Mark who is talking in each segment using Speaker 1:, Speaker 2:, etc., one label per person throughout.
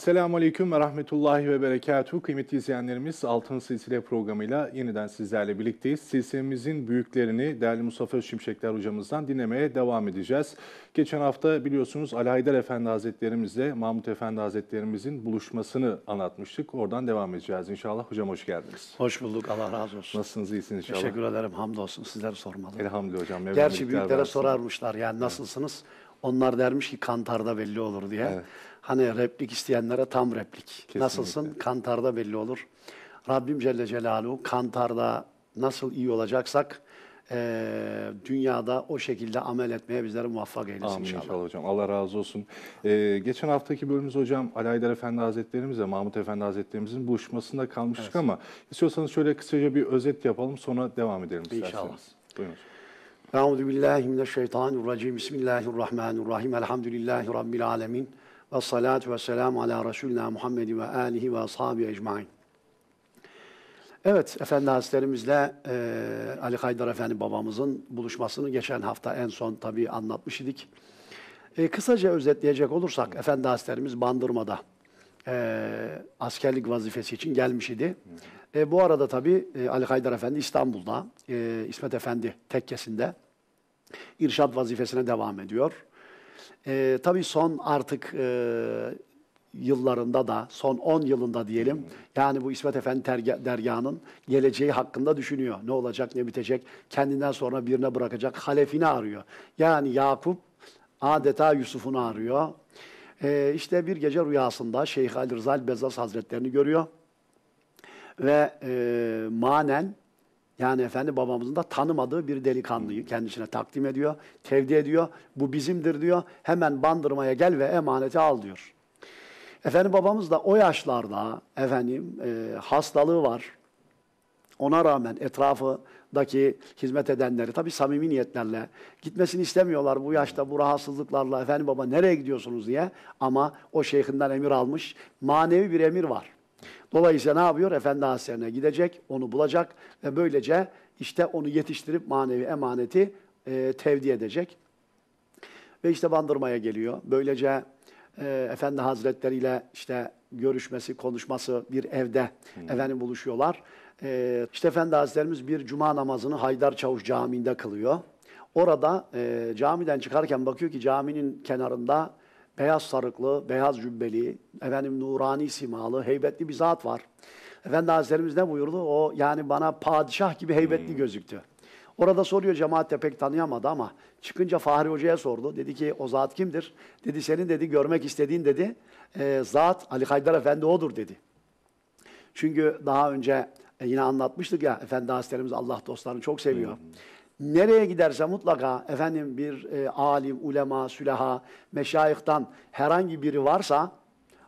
Speaker 1: Esselamu Aleyküm ve Rahmetullahi ve Berekatuhu. Kıymetli izleyenlerimiz Altın Silsile programıyla yeniden sizlerle birlikteyiz. Silsilemizin büyüklerini değerli Mustafa Şimşekler hocamızdan dinlemeye devam edeceğiz. Geçen hafta biliyorsunuz Ali Haydar Efendi Hazretlerimizle Mahmut Efendi Hazretlerimizin buluşmasını anlatmıştık. Oradan devam edeceğiz inşallah. Hocam hoş geldiniz. Hoş bulduk. Allah razı olsun. Nasılsınız? İyisiniz inşallah. Teşekkür
Speaker 2: ederim. Hamdolsun. Sizler sormalı.
Speaker 1: Elhamdülillah hocam. Gerçi büyüklere varsa. sorarmışlar
Speaker 2: yani nasılsınız? Evet. Onlar dermiş ki kantarda belli olur diye. Evet. Hani replik isteyenlere tam replik. Kesinlikle. Nasılsın? Kantarda belli olur. Rabbim Celle Celaluhu kantarda nasıl iyi olacaksak e, dünyada o şekilde amel etmeye bizleri muvaffak eylesin Amin inşallah. inşallah hocam. Allah razı olsun. Ee, geçen haftaki bölümümüz hocam Ali Aydar
Speaker 1: Efendi Hazretlerimizle Mahmut Efendi Hazretlerimizin buluşmasında kalmıştık evet. ama istiyorsanız şöyle kısaca bir özet yapalım sonra devam edelim isterseniz. İnşallah. Buyurun.
Speaker 2: Euzu billahi mineşşeytanirracim. Bismillahirrahmanirrahim. Elhamdülillahi rabbil alamin. Ve salatu ve selamu ala Resulina Muhammed ve alihi ve ashabi ecmaîn. Evet, Efendi Hazretlerimizle e, Ali Haydar Efendi babamızın buluşmasını geçen hafta en son tabii anlatmış idik. E, kısaca özetleyecek olursak, Efendi Hazretlerimiz Bandırma'da e, askerlik vazifesi için gelmiş idi. E, bu arada tabii e, Ali Haydar Efendi İstanbul'da, e, İsmet Efendi tekkesinde irşat vazifesine devam ediyor. E, tabii son artık e, yıllarında da, son 10 yılında diyelim, yani bu İsmet Efendi terga, dergahının geleceği hakkında düşünüyor. Ne olacak, ne bitecek, kendinden sonra birine bırakacak, halefini arıyor. Yani Yakup adeta Yusuf'unu arıyor. E, işte bir gece rüyasında Şeyh Ali Rıza Bezas Hazretlerini görüyor ve e, manen yani efendi babamızın da tanımadığı bir delikanlıyı kendisine takdim ediyor, tevdi ediyor. Bu bizimdir diyor. Hemen bandırmaya gel ve emaneti al diyor. Efendi babamız da o yaşlarda efendim e, hastalığı var. Ona rağmen etrafıdaki hizmet edenleri tabii samimi niyetlerle gitmesini istemiyorlar. Bu yaşta bu rahatsızlıklarla efendi baba nereye gidiyorsunuz diye ama o şeyhinden emir almış. Manevi bir emir var. Dolayısıyla ne yapıyor? Efendi Hazretlerine gidecek, onu bulacak ve böylece işte onu yetiştirip manevi emaneti e, tevdi edecek. Ve işte Bandırma'ya geliyor. Böylece e, Efendi Hazretleri ile işte görüşmesi, konuşması bir evde hmm. efendim buluşuyorlar. E, işte Efendi Hazretlerimiz bir cuma namazını Haydar Çavuş Camii'nde kılıyor. Orada e, camiden çıkarken bakıyor ki caminin kenarında beyaz sarıklı, beyaz cübbeli, efendim nurani simalı, heybetli bir zat var. Efendi Hazretlerimiz ne buyurdu? O yani bana padişah gibi heybetli hmm. gözüktü. Orada soruyor cemaatte pek tanıyamadı ama çıkınca Fahri Hoca'ya sordu. Dedi ki o zat kimdir? Dedi senin dedi görmek istediğin dedi e, zat Ali Haydar Efendi odur dedi. Çünkü daha önce e, yine anlatmıştık ya Efendi Hazretlerimiz Allah dostlarını çok seviyor. Hmm nereye giderse mutlaka efendim bir e, alim, ulema, süleha, meşayıhtan herhangi biri varsa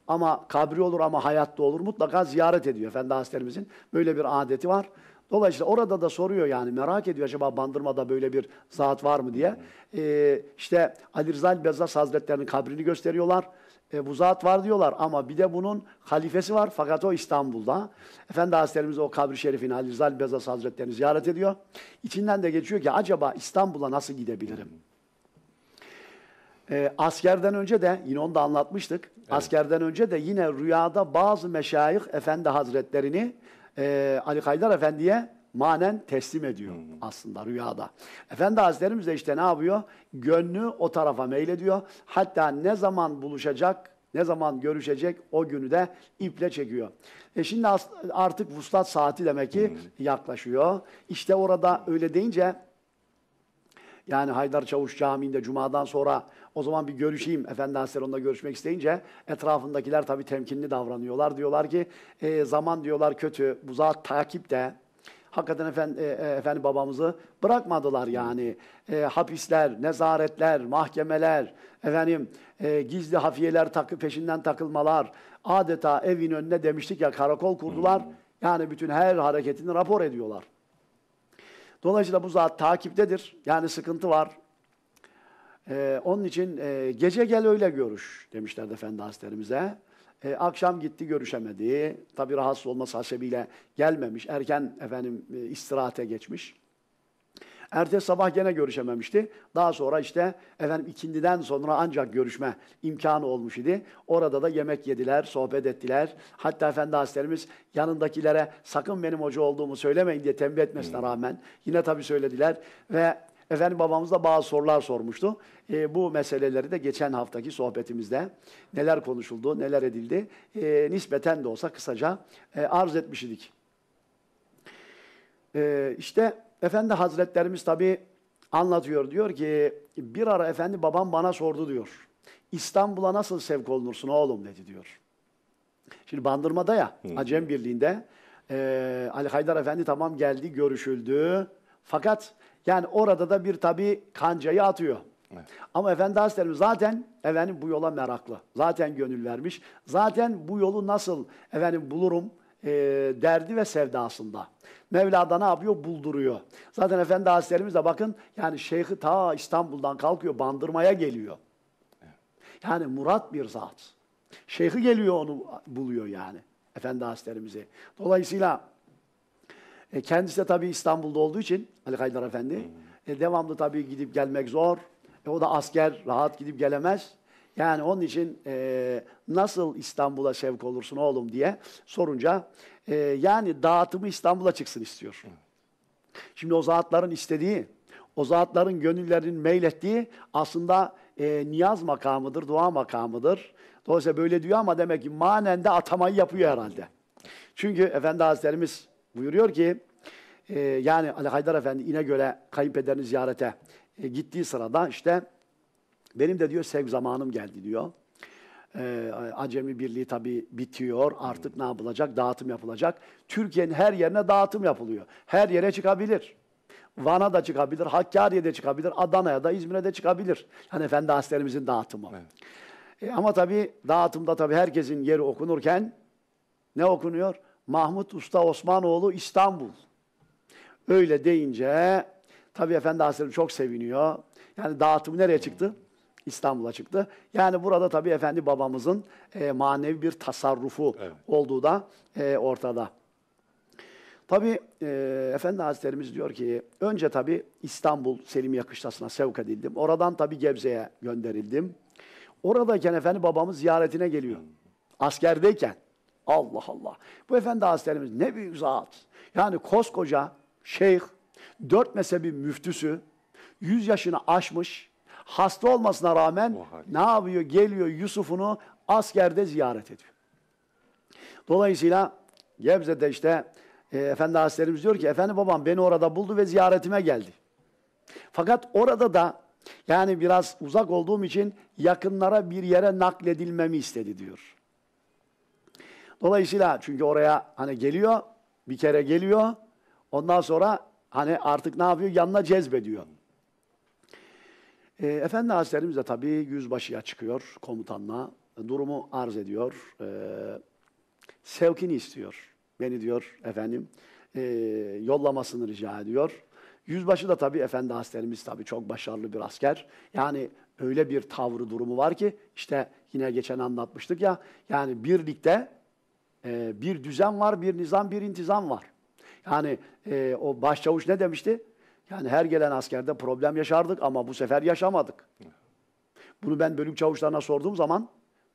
Speaker 2: ama kabri olur ama hayatta olur mutlaka ziyaret ediyor Efendi Hazretlerimizin. Böyle bir adeti var. Dolayısıyla orada da soruyor yani merak ediyor acaba Bandırma'da böyle bir zat var mı diye. Ee, işte Ali Rıza Bezas Hazretleri'nin kabrini gösteriyorlar e, bu zat var diyorlar ama bir de bunun halifesi var fakat o İstanbul'da. Efendi Hazretlerimiz o kabri şerifini Ali Rıza Bezas Hazretleri'ni ziyaret ediyor. İçinden de geçiyor ki acaba İstanbul'a nasıl gidebilirim? E, askerden önce de yine onu da anlatmıştık. Evet. Askerden önce de yine rüyada bazı meşayih efendi hazretlerini e, Ali Haydar Efendi'ye manen teslim ediyor hmm. aslında rüyada. Efendi Hazretlerimiz de işte ne yapıyor? Gönlü o tarafa meylediyor. Hatta ne zaman buluşacak, ne zaman görüşecek o günü de iple çekiyor. E şimdi artık vuslat saati demek ki hmm. yaklaşıyor. İşte orada öyle deyince yani Haydar Çavuş Camii'nde Cuma'dan sonra o zaman bir görüşeyim. Efendi Hazretleri onunla görüşmek isteyince etrafındakiler tabii temkinli davranıyorlar. Diyorlar ki e, zaman diyorlar kötü, bu zat takip de hakikaten efendim, e, e, efendim babamızı bırakmadılar yani. E, hapisler, nezaretler, mahkemeler, efendim e, gizli hafiyeler takı, peşinden takılmalar, adeta evin önüne demiştik ya karakol kurdular. Hmm. Yani bütün her hareketini rapor ediyorlar. Dolayısıyla bu zat takiptedir. Yani sıkıntı var. Ee, onun için e, gece gel öyle görüş demişlerdi Efendi Hazretlerimize. E, akşam gitti görüşemedi. Tabii rahatsız olması hasebiyle gelmemiş. Erken efendim e, istirahate geçmiş. Ertesi sabah gene görüşememişti. Daha sonra işte efendim ikindiden sonra ancak görüşme imkanı olmuş idi. Orada da yemek yediler, sohbet ettiler. Hatta Efendi Hazretlerimiz yanındakilere sakın benim hoca olduğumu söylemeyin diye tembih etmesine hmm. rağmen yine tabii söylediler ve Efendim babamızda bazı sorular sormuştu. E, bu meseleleri de geçen haftaki sohbetimizde neler konuşuldu, neler edildi e, nispeten de olsa kısaca e, arz etmiş idik. E, işte Efendi Hazretlerimiz tabi anlatıyor diyor ki bir ara efendi babam bana sordu diyor. İstanbul'a nasıl sevk olunursun oğlum dedi diyor. Şimdi Bandırma'da ya Acem Birliği'nde e, Ali Haydar Efendi tamam geldi görüşüldü. Fakat yani orada da bir tabii kancayı atıyor. Evet. Ama Efendi Hazretlerimiz zaten efendim bu yola meraklı. Zaten gönül vermiş. Zaten bu yolu nasıl efendim bulurum e, derdi ve sevdasında. Mevla da ne yapıyor? Bulduruyor. Zaten Efendi Hazretlerimiz de bakın yani şeyhi ta İstanbul'dan kalkıyor bandırmaya geliyor. Yani Murat bir zat. Şeyhi geliyor onu buluyor yani. Efendi Hazretlerimizi. Dolayısıyla e, kendisi de tabii İstanbul'da olduğu için Ali Haydar Efendi hmm. e, devamlı tabii gidip gelmek zor. E, o da asker rahat gidip gelemez. Yani onun için e, nasıl İstanbul'a sevk olursun oğlum diye sorunca e, yani dağıtımı İstanbul'a çıksın istiyor. Şimdi o zatların istediği, o zatların gönüllerinin meylettiği aslında e, niyaz makamıdır, dua makamıdır. Dolayısıyla böyle diyor ama demek ki manen de atamayı yapıyor herhalde. Çünkü Efendi Hazretlerimiz Buyuruyor ki e, yani Ali Haydar Efendi İnegöl'e kayınpederini ziyarete e, gittiği sırada işte benim de diyor sevk zamanım geldi diyor. E, Acemi Birliği tabii bitiyor. Artık ne yapılacak? Dağıtım yapılacak. Türkiye'nin her yerine dağıtım yapılıyor. Her yere çıkabilir. Van'a da çıkabilir, Hakkari'ye çıkabilir, Adana'ya da, İzmir'e de çıkabilir. Yani efendi haslerimizin dağıtımı. Evet. E, ama tabii dağıtımda tabii herkesin yeri okunurken ne okunuyor? Mahmut Usta Osmanoğlu İstanbul. Öyle deyince tabii Efendi Hazretleri çok seviniyor. Yani dağıtımı nereye çıktı? İstanbul'a çıktı. Yani burada tabii Efendi babamızın e, manevi bir tasarrufu evet. olduğu da e, ortada. Tabii e, Efendi Hazretlerimiz diyor ki önce tabii İstanbul Selim Yakıştasına sevk edildim. Oradan tabii Gebze'ye gönderildim. Oradayken Efendi babamız ziyaretine geliyor. Hmm. Askerdeyken. Allah Allah. Bu Efendi Hazretlerimiz ne büyük zat. Yani koskoca şeyh, dört mezhebin müftüsü, yüz yaşını aşmış, hasta olmasına rağmen ne yapıyor? Geliyor Yusuf'unu askerde ziyaret ediyor. Dolayısıyla Gebze'de işte e, Efendi Hazretlerimiz diyor ki, Efendi babam beni orada buldu ve ziyaretime geldi. Fakat orada da yani biraz uzak olduğum için yakınlara bir yere nakledilmemi istedi diyor. Dolayısıyla çünkü oraya hani geliyor, bir kere geliyor. Ondan sonra hani artık ne yapıyor? Yanına cezbediyor. E, Efendi Hazretlerimiz de tabii yüzbaşıya çıkıyor komutanla. Durumu arz ediyor. E, sevkini istiyor. Beni diyor efendim e, yollamasını rica ediyor. Yüzbaşı da tabii Efendi Hazretlerimiz tabii çok başarılı bir asker. Yani öyle bir tavrı durumu var ki işte yine geçen anlatmıştık ya yani birlikte e, bir düzen var, bir nizam, bir intizam var. Yani e, o başçavuş ne demişti? Yani her gelen askerde problem yaşardık ama bu sefer yaşamadık. Bunu ben bölük çavuşlarına sorduğum zaman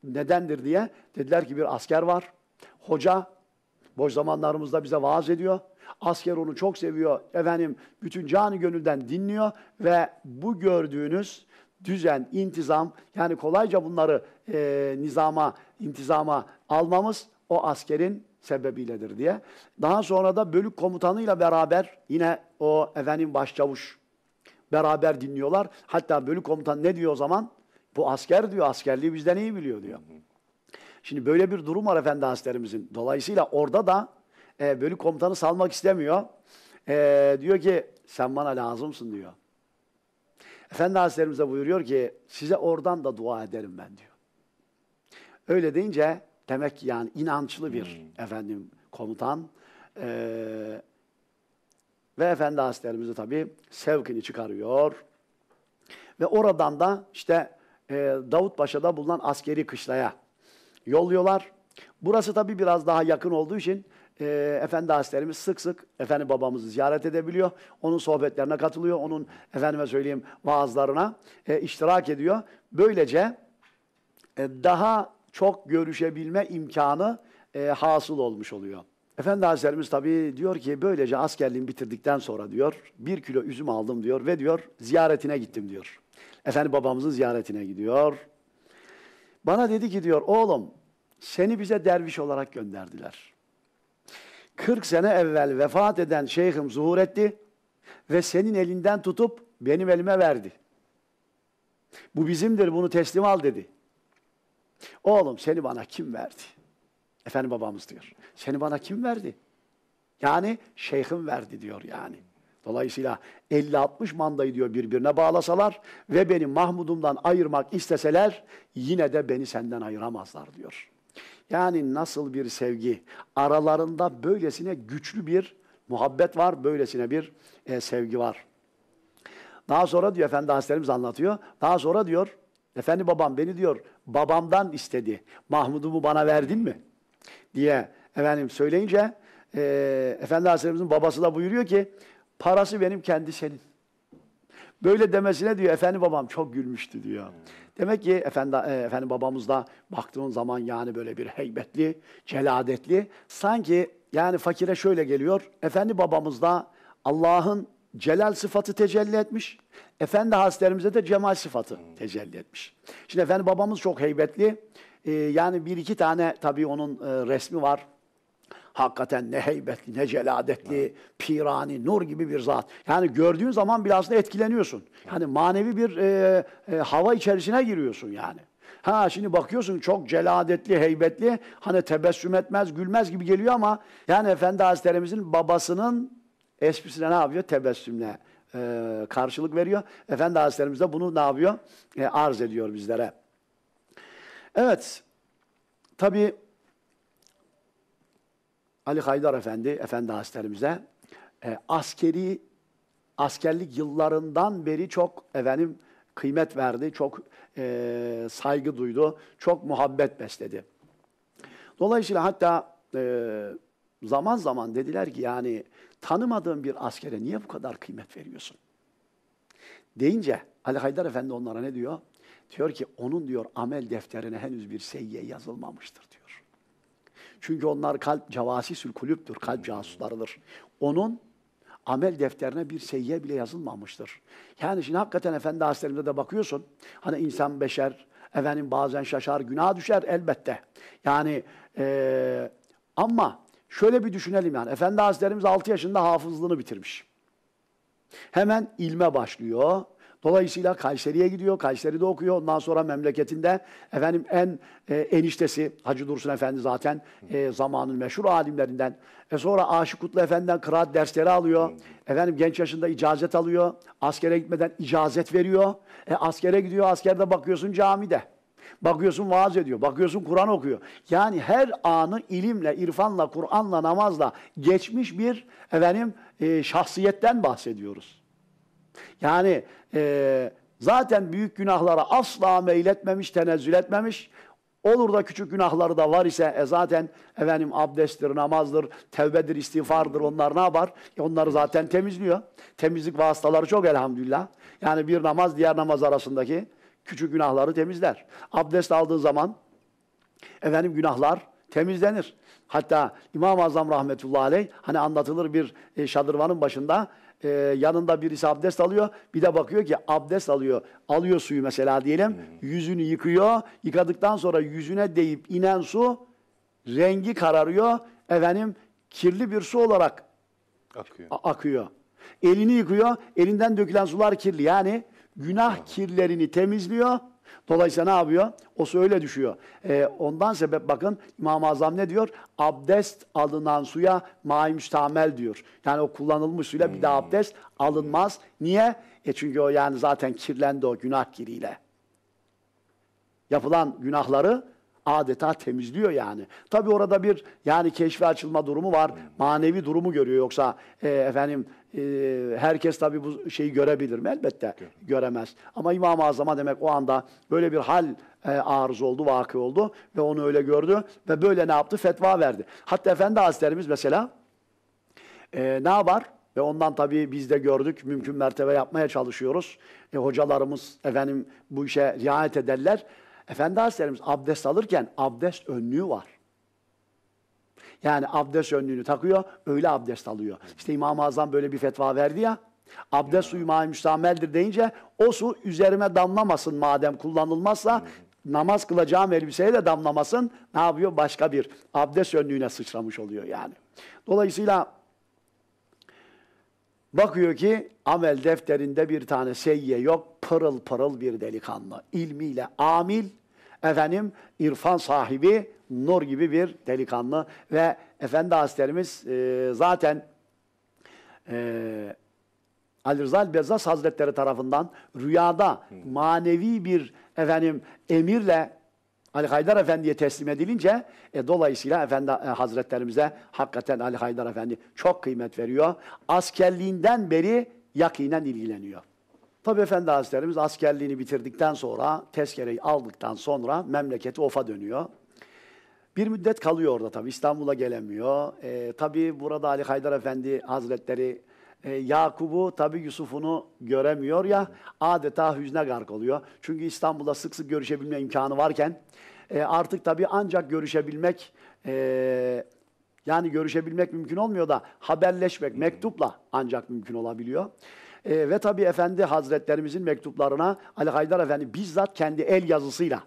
Speaker 2: nedendir diye dediler ki bir asker var. Hoca boş zamanlarımızda bize vaaz ediyor. Asker onu çok seviyor. Efendim bütün canı gönülden dinliyor ve bu gördüğünüz düzen, intizam yani kolayca bunları e, nizama, intizama almamız o askerin sebebiyledir diye. Daha sonra da bölük komutanıyla beraber yine o efendim başçavuş beraber dinliyorlar. Hatta bölük komutan ne diyor o zaman? Bu asker diyor, askerliği bizden iyi biliyor diyor. Şimdi böyle bir durum var efendi haslerimizin. Dolayısıyla orada da e, bölük komutanı salmak istemiyor. E, diyor ki sen bana lazımsın diyor. Efendi haslerimize buyuruyor ki size oradan da dua ederim ben diyor. Öyle deyince Demek yani inançlı bir hmm. efendim komutan. Ee, ve efendi hazretlerimiz de tabii sevkini çıkarıyor. Ve oradan da işte e, Davut Paşa'da bulunan askeri kışlaya yolluyorlar. Burası tabii biraz daha yakın olduğu için e, Efendi Hazretlerimiz sık sık Efendi babamızı ziyaret edebiliyor. Onun sohbetlerine katılıyor. Onun efendime söyleyeyim vaazlarına e, iştirak ediyor. Böylece e, daha çok görüşebilme imkanı e, hasıl olmuş oluyor. Efendi Hazretlerimiz tabii diyor ki böylece askerliğimi bitirdikten sonra diyor bir kilo üzüm aldım diyor ve diyor ziyaretine gittim diyor. Efendi babamızın ziyaretine gidiyor. Bana dedi ki diyor oğlum seni bize derviş olarak gönderdiler. 40 sene evvel vefat eden şeyhim zuhur etti ve senin elinden tutup benim elime verdi. Bu bizimdir bunu teslim al dedi. Oğlum seni bana kim verdi? Efendi babamız diyor. Seni bana kim verdi? Yani şeyhim verdi diyor yani. Dolayısıyla 50-60 mandayı diyor birbirine bağlasalar ve beni Mahmud'umdan ayırmak isteseler yine de beni senden ayıramazlar diyor. Yani nasıl bir sevgi? Aralarında böylesine güçlü bir muhabbet var, böylesine bir e, sevgi var. Daha sonra diyor Efendi Hazretlerimiz anlatıyor. Daha sonra diyor Efendi babam beni diyor babamdan istedi. Mahmud'umu bana verdin mi? Diye efendim söyleyince e, Efendi Hazretimizin babası da buyuruyor ki parası benim kendi senin. Böyle demesine diyor efendi babam çok gülmüştü diyor. Demek ki efendi, e, efendi babamız da baktığın zaman yani böyle bir heybetli, celadetli. Sanki yani fakire şöyle geliyor. Efendi babamız da Allah'ın celal sıfatı tecelli etmiş. Efendi haslerimize de cemal sıfatı hmm. tecelli etmiş. Şimdi efendi babamız çok heybetli. Ee, yani bir iki tane tabii onun e, resmi var. Hakikaten ne heybetli, ne celadetli, evet. pirani, nur gibi bir zat. Yani gördüğün zaman bile aslında etkileniyorsun. Yani manevi bir e, e, hava içerisine giriyorsun yani. Ha şimdi bakıyorsun çok celadetli, heybetli. Hani tebessüm etmez, gülmez gibi geliyor ama yani Efendi Hazretlerimizin babasının Esprisine ne yapıyor? Tebessümle e, karşılık veriyor. Efendi Hazretlerimiz de bunu ne yapıyor? E, arz ediyor bizlere. Evet, tabi Ali Haydar Efendi, Efendi Hazretlerimize e, askeri, askerlik yıllarından beri çok efendim kıymet verdi, çok e, saygı duydu, çok muhabbet besledi. Dolayısıyla hatta e, zaman zaman dediler ki yani Tanımadığın bir askere niye bu kadar kıymet veriyorsun? Deyince Ali Haydar Efendi onlara ne diyor? Diyor ki onun diyor amel defterine henüz bir seyye yazılmamıştır diyor. Çünkü onlar kalp cevasisül kulüptür, kalp casuslarıdır. Onun amel defterine bir seyye bile yazılmamıştır. Yani şimdi hakikaten Efendi Hazretlerinde de bakıyorsun. Hani insan beşer, efendim bazen şaşar, günah düşer elbette. Yani ee, ama Şöyle bir düşünelim yani. Efendi Hazretlerimiz 6 yaşında hafızlığını bitirmiş. Hemen ilme başlıyor. Dolayısıyla Kayseri'ye gidiyor. Kayseri'de okuyor. Ondan sonra memleketinde efendim en e, eniştesi Hacı Dursun Efendi zaten e, zamanın meşhur alimlerinden. E sonra Aşık Kutlu Efendi'den kıraat dersleri alıyor. Efendim genç yaşında icazet alıyor. Askere gitmeden icazet veriyor. E askere gidiyor. Askerde bakıyorsun camide. Bakıyorsun vaaz ediyor, bakıyorsun Kur'an okuyor. Yani her anı ilimle, irfanla, Kur'an'la, namazla geçmiş bir efendim e, şahsiyetten bahsediyoruz. Yani e, zaten büyük günahlara asla meyletmemiş, tenezzül etmemiş. Olur da küçük günahları da var ise e zaten efendim abdesttir, namazdır, tevbedir, istiğfardır onlar ne yapar? E onları zaten temizliyor. Temizlik vasıtaları çok elhamdülillah. Yani bir namaz diğer namaz arasındaki küçük günahları temizler. Abdest aldığı zaman efendim günahlar temizlenir. Hatta İmam-ı Azam rahmetullahi aleyh hani anlatılır bir e, şadırvanın başında e, yanında birisi abdest alıyor. Bir de bakıyor ki abdest alıyor. Alıyor suyu mesela diyelim. Yüzünü yıkıyor. Yıkadıktan sonra yüzüne değip inen su rengi kararıyor. Efendim kirli bir su olarak akıyor. akıyor. Elini yıkıyor. Elinden dökülen sular kirli. Yani günah kirlerini temizliyor. Dolayısıyla ne yapıyor? O su öyle düşüyor. Ee, ondan sebep bakın İmam-ı Azam ne diyor? Abdest alınan suya maimüştamel diyor. Yani o kullanılmış suyla bir daha hmm. abdest alınmaz. Niye? E çünkü o yani zaten kirlendi o günah kiriyle. Yapılan günahları adeta temizliyor yani. Tabi orada bir yani keşfe açılma durumu var. Manevi durumu görüyor yoksa e, efendim e, herkes tabi bu şeyi görebilir mi? Elbette göremez. Ama İmam-ı Azam'a demek o anda böyle bir hal e, arız oldu, vakı oldu ve onu öyle gördü ve böyle ne yaptı? Fetva verdi. Hatta Efendi Hazretlerimiz mesela e, ne var Ve ondan tabii biz de gördük, mümkün mertebe yapmaya çalışıyoruz. E, hocalarımız efendim bu işe riayet ederler. Efendi Hazretlerimiz abdest alırken abdest önlüğü var. Yani abdest önlüğünü takıyor, öyle abdest alıyor. İşte İmam-ı Azam böyle bir fetva verdi ya, abdest suyu mahi müstameldir deyince o su üzerime damlamasın madem kullanılmazsa namaz kılacağım elbiseye de damlamasın. Ne yapıyor? Başka bir abdest önlüğüne sıçramış oluyor yani. Dolayısıyla bakıyor ki amel defterinde bir tane seyye yok. Pırıl pırıl bir delikanlı. ilmiyle amil, efendim irfan sahibi nur gibi bir delikanlı ve Efendi Hazretlerimiz e, zaten e, Ali Rıza Bezzas Hazretleri tarafından rüyada hmm. manevi bir efendim emirle Ali Haydar Efendi'ye teslim edilince e, dolayısıyla Efendi e, Hazretlerimize hakikaten Ali Haydar Efendi çok kıymet veriyor. Askerliğinden beri yakinen ilgileniyor. Tabi Efendi Hazretlerimiz askerliğini bitirdikten sonra, tezkereyi aldıktan sonra memleketi Of'a dönüyor. Bir müddet kalıyor orada tabi İstanbul'a gelemiyor. E, ee, tabi burada Ali Haydar Efendi Hazretleri e, Yakub'u tabi Yusuf'unu göremiyor ya adeta hüzne gark oluyor. Çünkü İstanbul'da sık sık görüşebilme imkanı varken e, artık tabi ancak görüşebilmek e, yani görüşebilmek mümkün olmuyor da haberleşmek mektupla ancak mümkün olabiliyor. E, ve tabii Efendi Hazretlerimizin mektuplarına Ali Haydar Efendi bizzat kendi el yazısıyla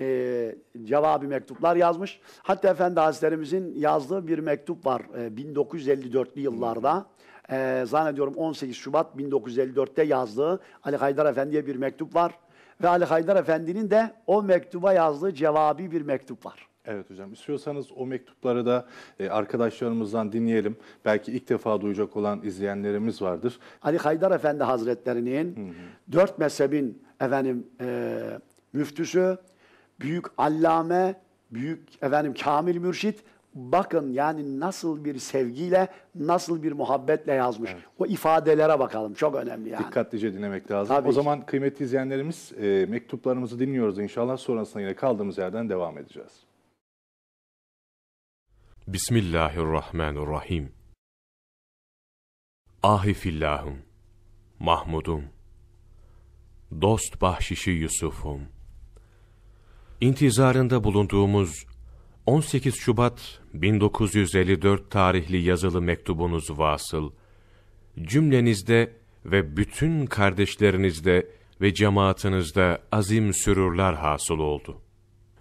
Speaker 2: e, cevabı mektuplar yazmış. Hatta Efendi Hazretlerimizin yazdığı bir mektup var e, 1954'lü yıllarda. E, zannediyorum 18 Şubat 1954'te yazdığı Ali Haydar Efendi'ye bir mektup var. Ve Ali Haydar Efendi'nin de o mektuba yazdığı cevabi bir mektup var. Evet hocam istiyorsanız
Speaker 1: o mektupları da e, arkadaşlarımızdan dinleyelim. Belki ilk defa duyacak olan
Speaker 2: izleyenlerimiz vardır. Ali Haydar Efendi Hazretlerinin hı hı. dört mezhebin efendim e, müftüsü, büyük allame, büyük efendim kamil mürşit bakın yani nasıl bir sevgiyle, nasıl bir muhabbetle yazmış. Evet. O ifadelere bakalım. Çok önemli yani.
Speaker 1: Dikkatlice dinlemek lazım. Tabii o ki. zaman kıymetli izleyenlerimiz e, mektuplarımızı dinliyoruz inşallah. Sonrasında yine kaldığımız yerden devam edeceğiz.
Speaker 3: Bismillahirrahmanirrahim. Ahi fillahım, Mahmudum, dost bahşişi Yusuf'um. İntizarında bulunduğumuz 18 Şubat 1954 tarihli yazılı mektubunuz vasıl, cümlenizde ve bütün kardeşlerinizde ve cemaatinizde azim sürürler hasıl oldu.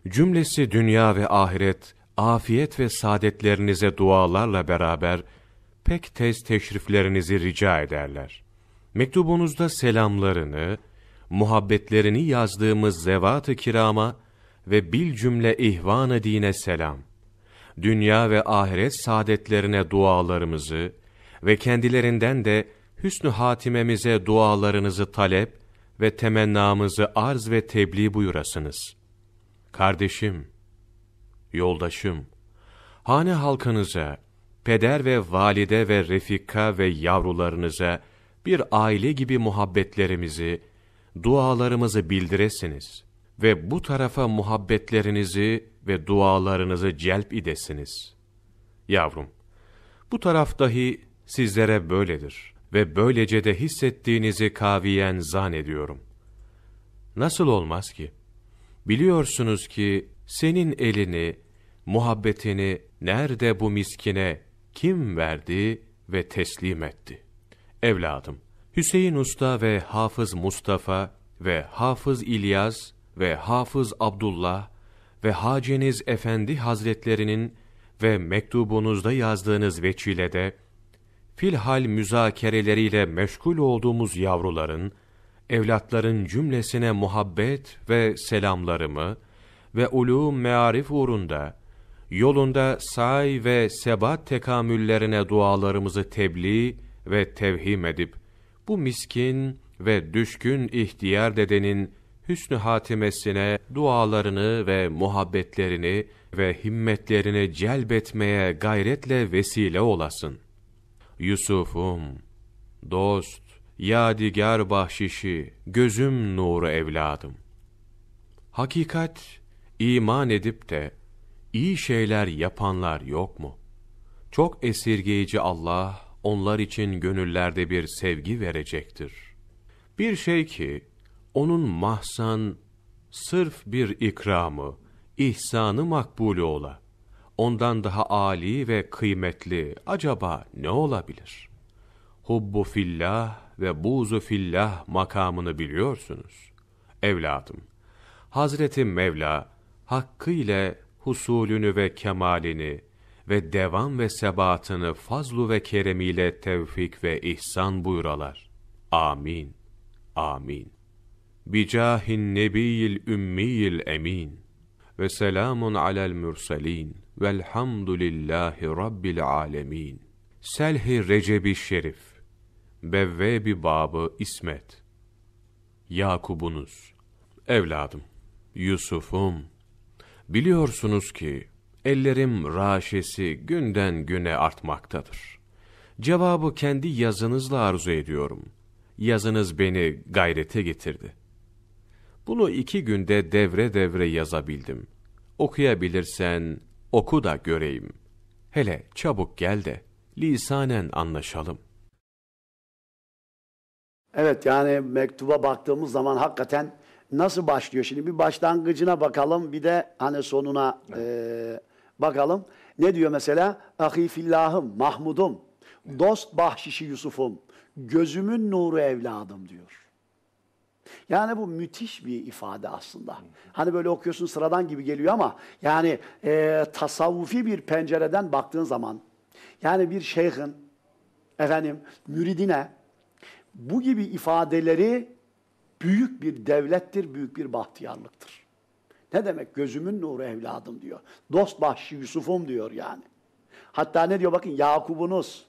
Speaker 3: Cümlesi dünya ve ahiret, afiyet ve saadetlerinize dualarla beraber pek tez teşriflerinizi rica ederler. Mektubunuzda selamlarını, muhabbetlerini yazdığımız zevat-ı kirama ve bil cümle ihvan-ı dine selam, dünya ve ahiret saadetlerine dualarımızı ve kendilerinden de hüsnü hatimemize dualarınızı talep ve temennamızı arz ve tebliğ buyurasınız. Kardeşim, Yoldaşım, hane halkınıza, peder ve valide ve refika ve yavrularınıza bir aile gibi muhabbetlerimizi, dualarımızı bildiresiniz ve bu tarafa muhabbetlerinizi ve dualarınızı celp idesiniz. Yavrum, bu taraf dahi sizlere böyledir ve böylece de hissettiğinizi kaviyen zannediyorum. Nasıl olmaz ki? Biliyorsunuz ki senin elini muhabbetini nerede bu miskine kim verdi ve teslim etti? Evladım, Hüseyin Usta ve Hafız Mustafa ve Hafız İlyas ve Hafız Abdullah ve Haceniz Efendi Hazretlerinin ve mektubunuzda yazdığınız veçilede filhal müzakereleriyle meşgul olduğumuz yavruların, evlatların cümlesine muhabbet ve selamlarımı ve ulu mearif uğrunda yolunda say ve sebat tekamüllerine dualarımızı tebliğ ve tevhim edip, bu miskin ve düşkün ihtiyar dedenin hüsnü hatimesine dualarını ve muhabbetlerini ve himmetlerini celbetmeye gayretle vesile olasın. Yusuf'um, dost, yadigar bahşişi, gözüm nuru evladım. Hakikat, iman edip de, iyi şeyler yapanlar yok mu? Çok esirgeyici Allah onlar için gönüllerde bir sevgi verecektir. Bir şey ki onun mahsan sırf bir ikramı, ihsanı makbulü ola. Ondan daha âli ve kıymetli acaba ne olabilir? Hubbu fillah ve buzu fillah makamını biliyorsunuz. Evladım, Hazreti Mevla hakkı ile husulünü ve kemalini ve devam ve sebatını fazlu ve keremiyle tevfik ve ihsan buyuralar. Amin. Amin. Bicahin nebiyil ümmiyil emin ve selamun alel mürselin velhamdülillahi rabbil alemin. Selhi Recebi Şerif Bevvebi Babı İsmet Yakubunuz Evladım Yusuf'um Biliyorsunuz ki ellerim raşesi günden güne artmaktadır. Cevabı kendi yazınızla arzu ediyorum. Yazınız beni gayrete getirdi. Bunu iki günde devre devre yazabildim. Okuyabilirsen oku da göreyim. Hele çabuk gel de lisanen anlaşalım.
Speaker 2: Evet yani mektuba baktığımız zaman hakikaten nasıl başlıyor? Şimdi bir başlangıcına bakalım bir de hani sonuna e, bakalım. Ne diyor mesela? Ahi Mahmud'um, dost bahşişi Yusuf'um, gözümün nuru evladım diyor. Yani bu müthiş bir ifade aslında. Hani böyle okuyorsun sıradan gibi geliyor ama yani e, tasavvufi bir pencereden baktığın zaman yani bir şeyhin, efendim müridine bu gibi ifadeleri büyük bir devlettir, büyük bir bahtiyarlıktır. Ne demek gözümün nuru evladım diyor. Dost bahşi Yusuf'um diyor yani. Hatta ne diyor bakın Yakub'unuz.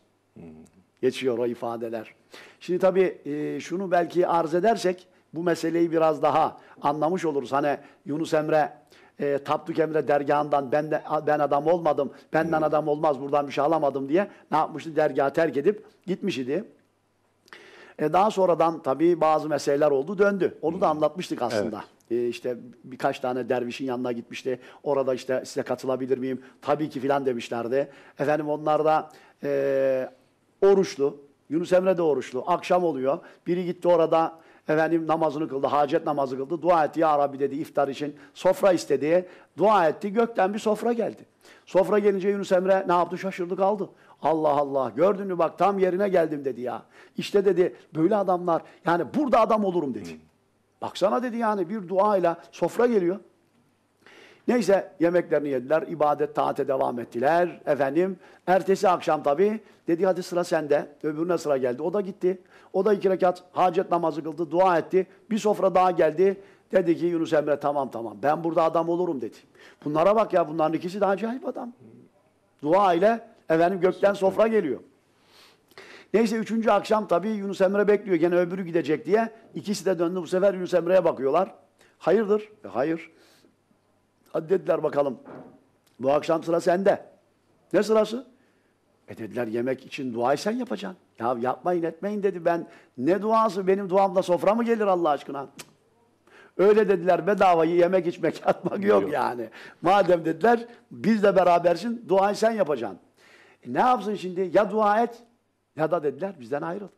Speaker 2: Geçiyor o ifadeler. Şimdi tabii e, şunu belki arz edersek bu meseleyi biraz daha anlamış oluruz. Hani Yunus Emre e, Tapduk Emre dergahından ben de, ben adam olmadım, benden hmm. adam olmaz buradan bir şey alamadım diye ne yapmıştı? Dergahı terk edip gitmiş idi. E, daha sonradan tabii bazı meseleler oldu döndü. Onu da hmm. anlatmıştık aslında. Evet e, işte birkaç tane dervişin yanına gitmişti. Orada işte size katılabilir miyim? Tabii ki filan demişlerdi. Efendim onlar da e, oruçlu. Yunus Emre de oruçlu. Akşam oluyor. Biri gitti orada efendim namazını kıldı. Hacet namazı kıldı. Dua etti ya Rabbi dedi iftar için. Sofra istedi. Dua etti. Gökten bir sofra geldi. Sofra gelince Yunus Emre ne yaptı? Şaşırdı kaldı. Allah Allah gördün mü bak tam yerine geldim dedi ya. İşte dedi böyle adamlar yani burada adam olurum dedi. Baksana dedi yani bir duayla sofra geliyor. Neyse yemeklerini yediler, ibadet taate devam ettiler. Efendim, ertesi akşam tabii dedi hadi sıra sende, öbürüne sıra geldi. O da gitti. O da iki rekat hacet namazı kıldı, dua etti. Bir sofra daha geldi. Dedi ki Yunus Emre tamam tamam ben burada adam olurum dedi. Bunlara bak ya bunların ikisi de acayip adam. Dua ile Efendim gökten sofra, geliyor. Neyse üçüncü akşam tabii Yunus Emre bekliyor. Gene öbürü gidecek diye. İkisi de döndü bu sefer Yunus Emre'ye bakıyorlar. Hayırdır? E, hayır. Hadi dediler bakalım. Bu akşam sıra sende. Ne sırası? E dediler yemek için duayı sen yapacaksın. Ya yapmayın etmeyin dedi ben. Ne duası benim duamla sofra mı gelir Allah aşkına? Öyle dediler bedavayı yemek içmek yatmak yok, yok yani. Madem dediler biz de berabersin duayı sen yapacaksın. E ne yapsın şimdi? Ya dua et ya da dediler bizden ayrıl.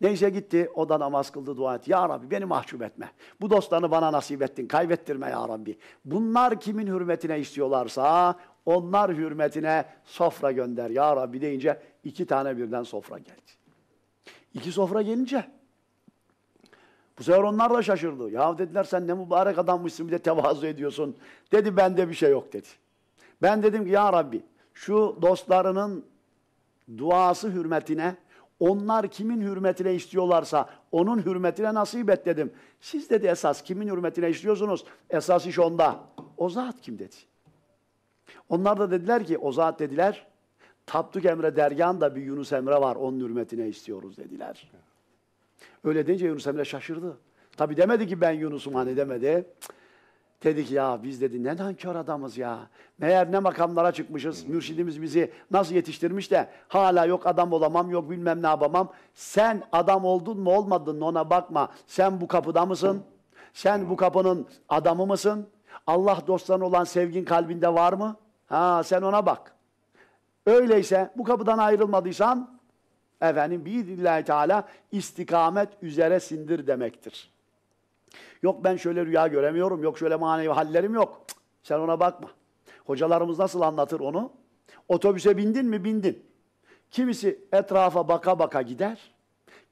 Speaker 2: Neyse gitti, o da namaz kıldı, dua etti. Ya Rabbi beni mahcup etme. Bu dostlarını bana nasip ettin, kaybettirme ya Rabbi. Bunlar kimin hürmetine istiyorlarsa onlar hürmetine sofra gönder ya Rabbi deyince iki tane birden sofra geldi. İki sofra gelince bu sefer onlar da şaşırdı. Ya dediler sen ne mübarek adammışsın bir de tevazu ediyorsun. Dedi bende bir şey yok dedi. Ben dedim ki ya Rabbi şu dostlarının duası hürmetine, onlar kimin hürmetine istiyorlarsa onun hürmetine nasip et dedim. Siz dedi esas kimin hürmetine istiyorsunuz? Esas iş onda. O zat kim dedi. Onlar da dediler ki o zat dediler Tapduk Emre Dergan da bir Yunus Emre var onun hürmetine istiyoruz dediler. Öyle deyince Yunus Emre şaşırdı. Tabi demedi ki ben Yunus'um hani demedi. Cık. Dedik ya biz dedi ne nankör adamız ya. Meğer ne makamlara çıkmışız. Hmm. Mürşidimiz bizi nasıl yetiştirmiş de hala yok adam olamam yok bilmem ne yapamam. Sen adam oldun mu olmadın ona bakma. Sen bu kapıda mısın? Sen bu kapının adamı mısın? Allah dostlarına olan sevgin kalbinde var mı? Ha sen ona bak. Öyleyse bu kapıdan ayrılmadıysan efendim biidillahi teala istikamet üzere sindir demektir. Yok ben şöyle rüya göremiyorum. Yok şöyle manevi hallerim yok. Cık, sen ona bakma. Hocalarımız nasıl anlatır onu? Otobüse bindin mi bindin. Kimisi etrafa baka baka gider.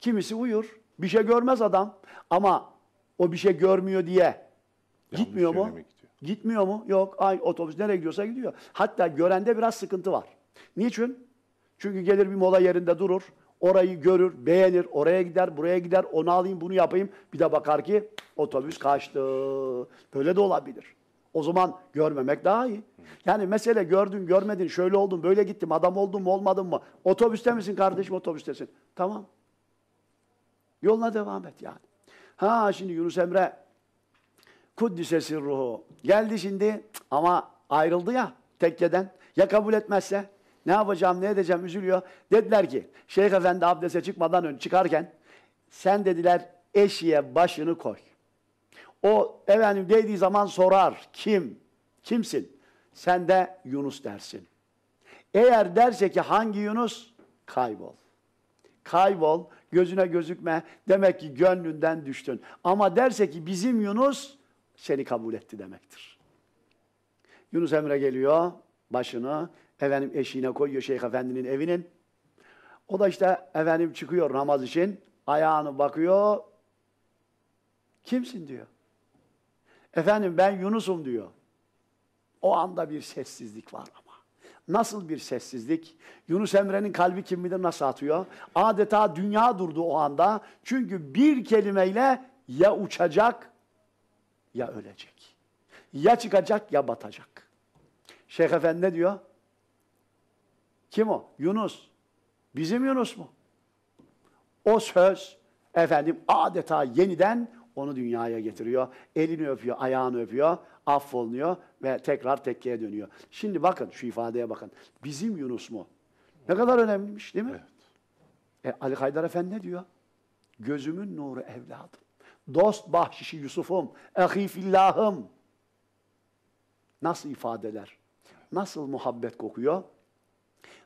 Speaker 2: Kimisi uyur. Bir şey görmez adam. Ama o bir şey görmüyor diye Yanlış gitmiyor mu? Gidiyor. Gitmiyor mu? Yok. Ay otobüs nereye gidiyorsa gidiyor. Hatta görende biraz sıkıntı var. Niçin? Çünkü gelir bir mola yerinde durur. Orayı görür, beğenir, oraya gider, buraya gider, onu alayım, bunu yapayım. Bir de bakar ki otobüs kaçtı. Böyle de olabilir. O zaman görmemek daha iyi. Yani mesele gördün, görmedin, şöyle oldum, böyle gittim, adam oldum mu, olmadım mı? Otobüste misin kardeşim, otobüstesin. Tamam. Yoluna devam et yani. Ha şimdi Yunus Emre Kuddisesi ruhu. Geldi şimdi ama ayrıldı ya tekkeden. Ya kabul etmezse? Ne yapacağım, ne edeceğim üzülüyor. Dediler ki Şeyh Efendi abdese çıkmadan önce çıkarken sen dediler eşiğe başını koy. O efendim dediği zaman sorar kim? Kimsin? Sen de Yunus dersin. Eğer derse ki hangi Yunus? Kaybol. Kaybol, gözüne gözükme. Demek ki gönlünden düştün. Ama derse ki bizim Yunus seni kabul etti demektir. Yunus Emre geliyor, başını efendim eşiğine koyuyor Şeyh Efendi'nin evinin. O da işte efendim çıkıyor namaz için. Ayağını bakıyor. Kimsin diyor. Efendim ben Yunus'um diyor. O anda bir sessizlik var ama. Nasıl bir sessizlik? Yunus Emre'nin kalbi kim bilir nasıl atıyor? Adeta dünya durdu o anda. Çünkü bir kelimeyle ya uçacak ya ölecek. Ya çıkacak ya batacak. Şeyh Efendi ne diyor? Kim o? Yunus. Bizim Yunus mu? O söz efendim adeta yeniden onu dünyaya getiriyor. Elini öpüyor, ayağını öpüyor, affolunuyor ve tekrar tekkeye dönüyor. Şimdi bakın şu ifadeye bakın. Bizim Yunus mu? Ne kadar önemliymiş değil mi? Evet. E, Ali Haydar Efendi ne diyor? Gözümün nuru evladım. Dost bahşişi Yusuf'um, ehifillahım. Nasıl ifadeler? Nasıl muhabbet kokuyor?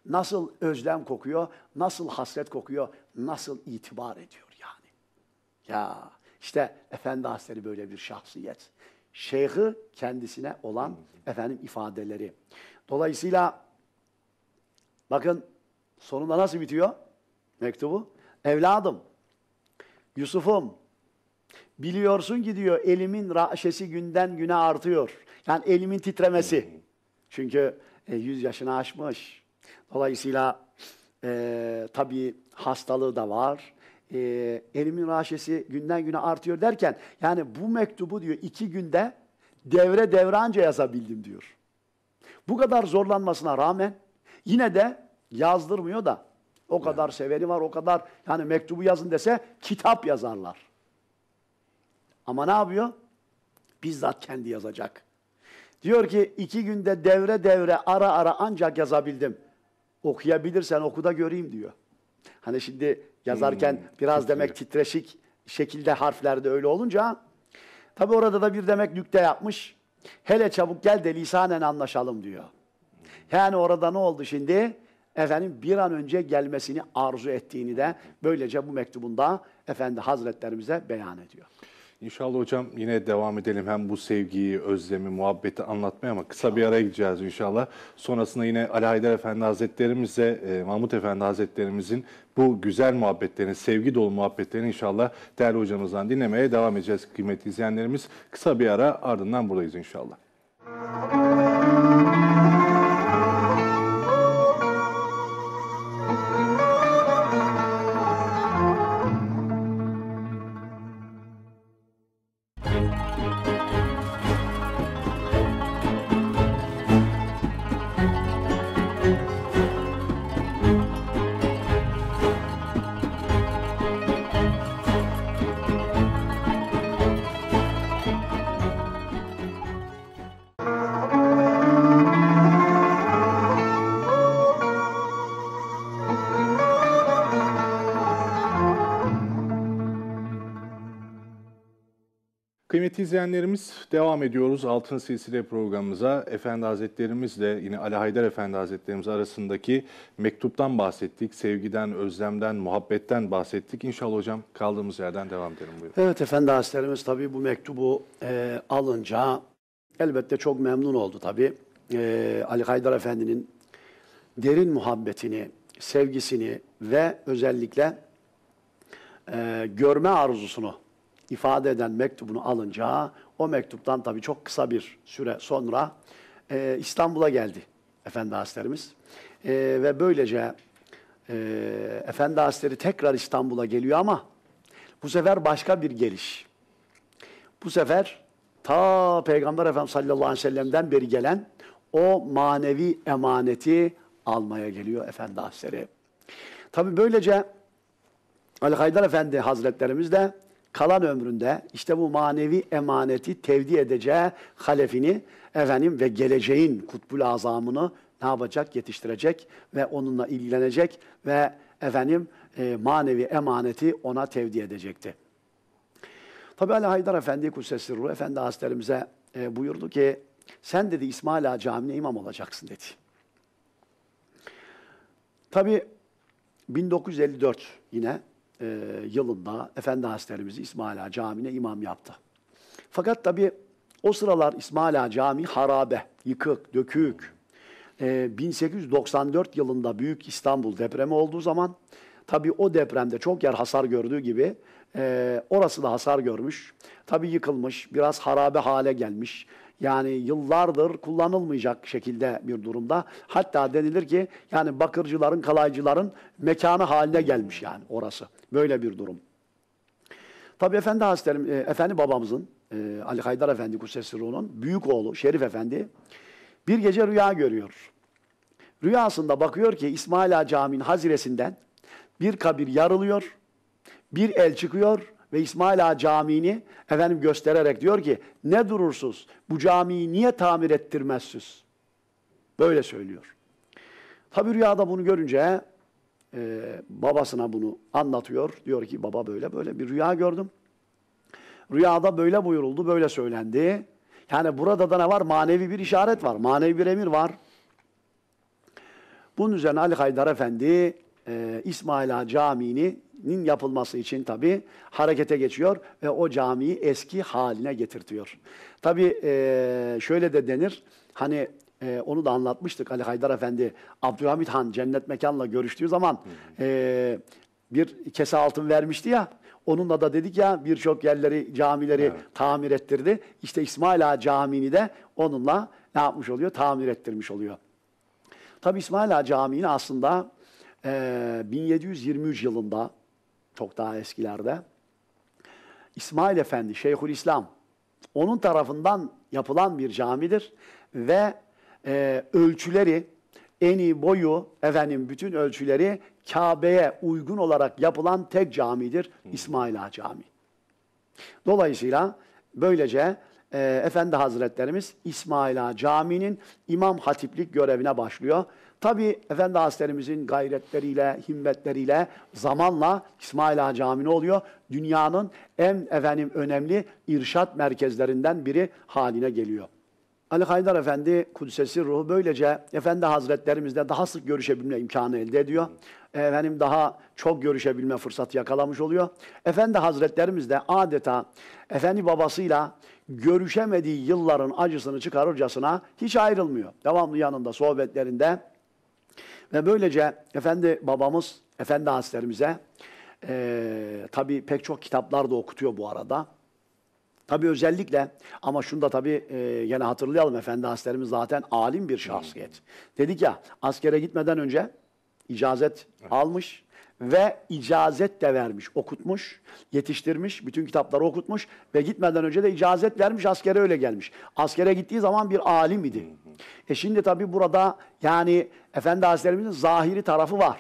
Speaker 2: nasıl özlem kokuyor, nasıl hasret kokuyor, nasıl itibar ediyor yani. Ya işte Efendi Hazretleri böyle bir şahsiyet. Şeyhi kendisine olan efendim ifadeleri. Dolayısıyla bakın sonunda nasıl bitiyor mektubu? Evladım, Yusuf'um, biliyorsun gidiyor elimin raşesi günden güne artıyor. Yani elimin titremesi. Çünkü e, 100 yaşını aşmış. Dolayısıyla e, tabii hastalığı da var. E, elimin raşesi günden güne artıyor derken yani bu mektubu diyor iki günde devre devranca yazabildim diyor. Bu kadar zorlanmasına rağmen yine de yazdırmıyor da o kadar severi var, o kadar yani mektubu yazın dese kitap yazarlar. Ama ne yapıyor? Bizzat kendi yazacak. Diyor ki iki günde devre devre ara ara ancak yazabildim okuyabilirsen oku da göreyim diyor. Hani şimdi yazarken hmm, biraz demek titreşik şekilde harflerde öyle olunca tabi orada da bir demek nükte yapmış. Hele çabuk gel de lisanen anlaşalım diyor. Yani orada ne oldu şimdi? Efendim bir an önce gelmesini arzu ettiğini de böylece bu mektubunda Efendi Hazretlerimize beyan ediyor. İnşallah hocam yine
Speaker 1: devam edelim. Hem bu sevgiyi, özlemi, muhabbeti anlatmaya ama kısa bir araya gideceğiz inşallah. Sonrasında yine Ali Haydar Efendi Hazretlerimizle e, Mahmut Efendi Hazretlerimizin bu güzel muhabbetlerini, sevgi dolu muhabbetlerini inşallah değerli hocamızdan dinlemeye devam edeceğiz kıymetli izleyenlerimiz. Kısa bir ara ardından buradayız inşallah. Müzik Kıymetli izleyenlerimiz devam ediyoruz Altın Silsile programımıza. Efendi Hazretlerimizle yine Ali Haydar Efendi Hazretlerimiz arasındaki mektuptan bahsettik. Sevgiden, özlemden, muhabbetten bahsettik. İnşallah hocam kaldığımız yerden devam edelim. Buyurun.
Speaker 2: Evet Efendi Hazretlerimiz tabii bu mektubu e, alınca elbette çok memnun oldu tabii. E, Ali Haydar Efendi'nin derin muhabbetini, sevgisini ve özellikle e, görme arzusunu ifade eden mektubunu alınca o mektuptan tabii çok kısa bir süre sonra e, İstanbul'a geldi Efendi Hazretlerimiz. E, ve böylece e, Efendi Hazretleri tekrar İstanbul'a geliyor ama bu sefer başka bir geliş. Bu sefer ta Peygamber Efendimiz sallallahu aleyhi ve sellem'den beri gelen o manevi emaneti almaya geliyor Efendi Hazretleri. Tabi böylece Ali Haydar Efendi Hazretlerimiz de kalan ömründe işte bu manevi emaneti tevdi edeceği halefini efendim ve geleceğin kutbul azamını ne yapacak? Yetiştirecek ve onunla ilgilenecek ve efendim e, manevi emaneti ona tevdi edecekti. Tabi Ali Haydar Efendi Kudsesi Ruh Efendi Hazretlerimize e, buyurdu ki sen dedi İsmail Ağa Camii'ne imam olacaksın dedi. Tabi 1954 yine e, yılında Efendi Hazretlerimizi İsmaila Ağa Camii'ne imam yaptı. Fakat tabi o sıralar İsmaila Ağa Camii harabe, yıkık, dökük. E, 1894 yılında Büyük İstanbul depremi olduğu zaman tabi o depremde çok yer hasar gördüğü gibi e, orası da hasar görmüş. Tabi yıkılmış, biraz harabe hale gelmiş. Yani yıllardır kullanılmayacak şekilde bir durumda. Hatta denilir ki yani bakırcıların, kalaycıların mekanı haline gelmiş yani orası. Böyle bir durum. Tabii Efendi Hazretlerim, e, Efendi babamızın, e, Ali Haydar Efendi Kutsesiru'nun büyük oğlu Şerif Efendi bir gece rüya görüyor. Rüyasında bakıyor ki İsmaila Camii'nin haziresinden bir kabir yarılıyor, bir el çıkıyor ve İsmail Ağa Camii'ni efendim göstererek diyor ki ne durursuz bu camiyi niye tamir ettirmezsüz? Böyle söylüyor. Tabi rüyada bunu görünce e, babasına bunu anlatıyor. Diyor ki baba böyle böyle bir rüya gördüm. Rüyada böyle buyuruldu, böyle söylendi. Yani burada da ne var? Manevi bir işaret var, manevi bir emir var. Bunun üzerine Ali Haydar Efendi e, İsmaila Camii'nin yapılması için tabi harekete geçiyor ve o camiyi eski haline getirtiyor. Tabi e, şöyle de denir, hani e, onu da anlatmıştık Ali Haydar Efendi, Abdülhamit Han cennet mekanla görüştüğü zaman e, bir kese altın vermişti ya, Onunla da dedik ya birçok yerleri, camileri evet. tamir ettirdi. İşte İsmaila Ağa Camii'ni de onunla ne yapmış oluyor? Tamir ettirmiş oluyor. Tabi İsmaila Ağa Camii'ni aslında 1723 ee, yılında, çok daha eskilerde, İsmail Efendi, Şeyhülislam, onun tarafından yapılan bir camidir ve e, ölçüleri, eni boyu, efendim bütün ölçüleri Kabe'ye uygun olarak yapılan tek camidir hmm. İsmaila Cami. Dolayısıyla böylece e, Efendi Hazretlerimiz İsmaila Cami'nin imam hatiplik görevine başlıyor. Tabi Efendi Hazretlerimizin gayretleriyle, himmetleriyle zamanla İsmail Ağa Camii oluyor? Dünyanın en efendim önemli irşat merkezlerinden biri haline geliyor. Ali Haydar Efendi Kudüs'esi ruhu böylece Efendi Hazretlerimizle daha sık görüşebilme imkanı elde ediyor. Efendim daha çok görüşebilme fırsatı yakalamış oluyor. Efendi Hazretlerimiz de adeta Efendi babasıyla görüşemediği yılların acısını çıkarırcasına hiç ayrılmıyor. Devamlı yanında sohbetlerinde ve böylece Efendi babamız, Efendi Hazretlerimize e, tabii pek çok kitaplar da okutuyor bu arada. Tabi özellikle ama şunu da tabii e, gene hatırlayalım Efendi Hazretlerimiz zaten alim bir şahsiyet. Hmm. Dedik ya askere gitmeden önce icazet evet. almış ve icazet de vermiş, okutmuş, yetiştirmiş, bütün kitapları okutmuş ve gitmeden önce de icazet vermiş, askere öyle gelmiş. Askere gittiği zaman bir alim idi. E şimdi tabii burada yani Efendi Hazretlerimizin zahiri tarafı var.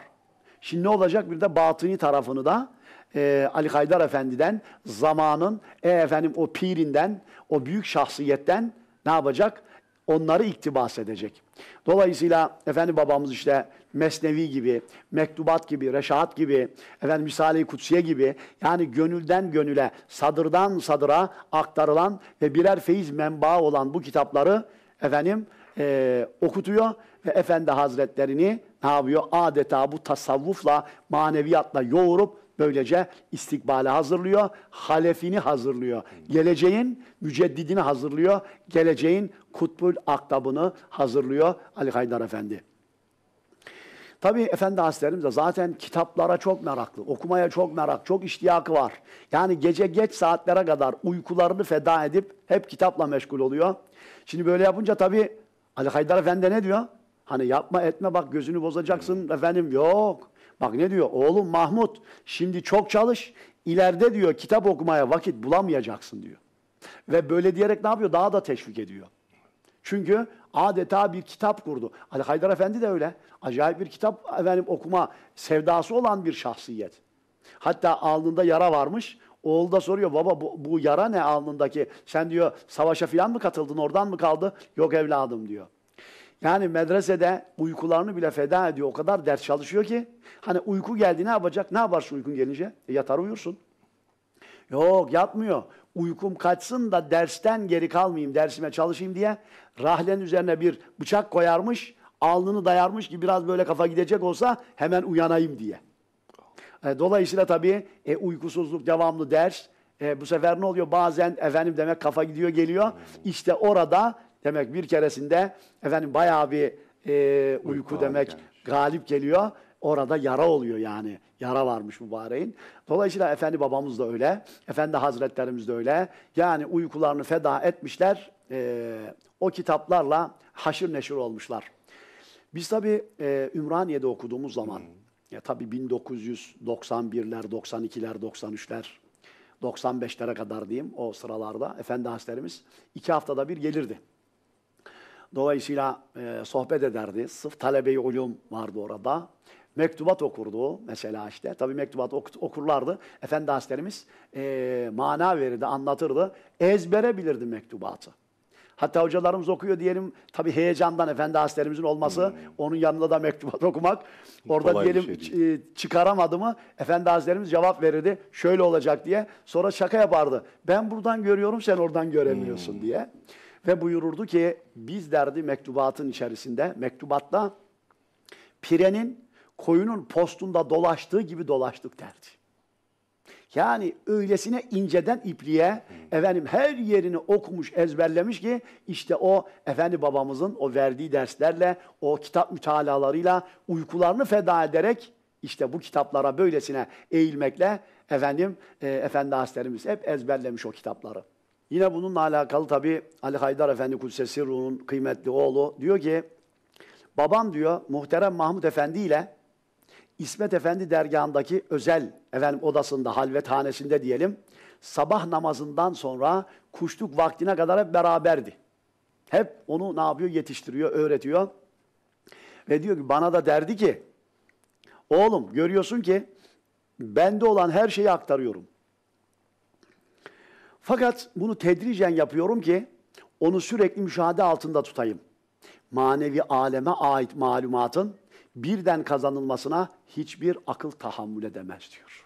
Speaker 2: Şimdi ne olacak? Bir de batıni tarafını da e, Ali Haydar Efendi'den, zamanın, e efendim o pirinden, o büyük şahsiyetten ne yapacak? Onları iktibas edecek. Dolayısıyla efendi babamız işte Mesnevi gibi, Mektubat gibi, Reşat gibi, efendim Misale-i Kutsiye gibi yani gönülden gönüle, sadırdan sadıra aktarılan ve birer feyiz menbaı olan bu kitapları efendim e, okutuyor ve Efendi Hazretlerini ne yapıyor? Adeta bu tasavvufla, maneviyatla yoğurup böylece istikbale hazırlıyor, halefini hazırlıyor. Geleceğin müceddidini hazırlıyor, geleceğin kutbul aktabını hazırlıyor Ali Haydar Efendi. Tabii Efendi Hazretlerimiz de zaten kitaplara çok meraklı, okumaya çok merak, çok iştiyakı var. Yani gece geç saatlere kadar uykularını feda edip hep kitapla meşgul oluyor. Şimdi böyle yapınca tabii Ali Haydar Efendi ne diyor? Hani yapma etme bak gözünü bozacaksın hmm. efendim yok. Bak ne diyor? Oğlum Mahmut şimdi çok çalış. İleride diyor kitap okumaya vakit bulamayacaksın diyor. Ve böyle diyerek ne yapıyor? Daha da teşvik ediyor. Çünkü adeta bir kitap kurdu. Ali Haydar Efendi de öyle. Acayip bir kitap efendim okuma sevdası olan bir şahsiyet. Hatta alnında yara varmış. Oğlu da soruyor baba bu, bu yara ne alnındaki? Sen diyor savaşa filan mı katıldın oradan mı kaldı? Yok evladım diyor. Yani medresede uykularını bile feda ediyor. O kadar ders çalışıyor ki. Hani uyku geldi ne yapacak? Ne yaparsın uykun gelince? E, yatar uyursun. Yok yatmıyor uykum kaçsın da dersten geri kalmayayım, dersime çalışayım diye rahlen üzerine bir bıçak koyarmış, alnını dayarmış ki biraz böyle kafa gidecek olsa hemen uyanayım diye. E, dolayısıyla tabii e, uykusuzluk, devamlı ders. E, bu sefer ne oluyor? Bazen efendim demek kafa gidiyor geliyor. İşte orada demek bir keresinde efendim bayağı bir e, uyku, uyku demek galip geliyor orada yara oluyor yani. Yara varmış mübareğin. Dolayısıyla Efendi babamız da öyle. Efendi Hazretlerimiz de öyle. Yani uykularını feda etmişler. E, o kitaplarla haşır neşir olmuşlar. Biz tabi e, Ümraniye'de okuduğumuz zaman, hmm. ya tabii 1991'ler, 92'ler, 93'ler, 95'lere kadar diyeyim o sıralarda Efendi Hazretlerimiz iki haftada bir gelirdi. Dolayısıyla e, sohbet ederdi. Sırf talebe-i ulum vardı orada mektubat okurdu mesela işte. tabii mektubat ok okurlardı. Efendi Hazretlerimiz e, mana verirdi, anlatırdı. Ezbere bilirdi mektubatı. Hatta hocalarımız okuyor diyelim. tabii heyecandan Efendi Hazretlerimizin olması, hmm. onun yanında da mektubat okumak. Orada Kolay diyelim şey e, çıkaramadı mı Efendi Hazretlerimiz cevap verirdi. Şöyle olacak diye. Sonra şaka yapardı. Ben buradan görüyorum sen oradan göremiyorsun hmm. diye. Ve buyururdu ki biz derdi mektubatın içerisinde, mektubatta pirenin koyunun postunda dolaştığı gibi dolaştık derdi. Yani öylesine inceden ipliğe efendim her yerini okumuş, ezberlemiş ki işte o efendi babamızın o verdiği derslerle, o kitap mütalalarıyla uykularını feda ederek işte bu kitaplara böylesine eğilmekle efendim e, efendi haslerimiz hep ezberlemiş o kitapları. Yine bununla alakalı tabi Ali Haydar Efendi Kudsesi Ruh'un kıymetli oğlu diyor ki babam diyor muhterem Mahmut Efendi ile İsmet Efendi dergahındaki özel efendim, odasında, halvethanesinde diyelim, sabah namazından sonra kuşluk vaktine kadar hep beraberdi. Hep onu ne yapıyor? Yetiştiriyor, öğretiyor. Ve diyor ki bana da derdi ki, oğlum görüyorsun ki bende olan her şeyi aktarıyorum. Fakat bunu tedricen yapıyorum ki onu sürekli müşahede altında tutayım. Manevi aleme ait malumatın birden kazanılmasına hiçbir akıl tahammül edemez diyor.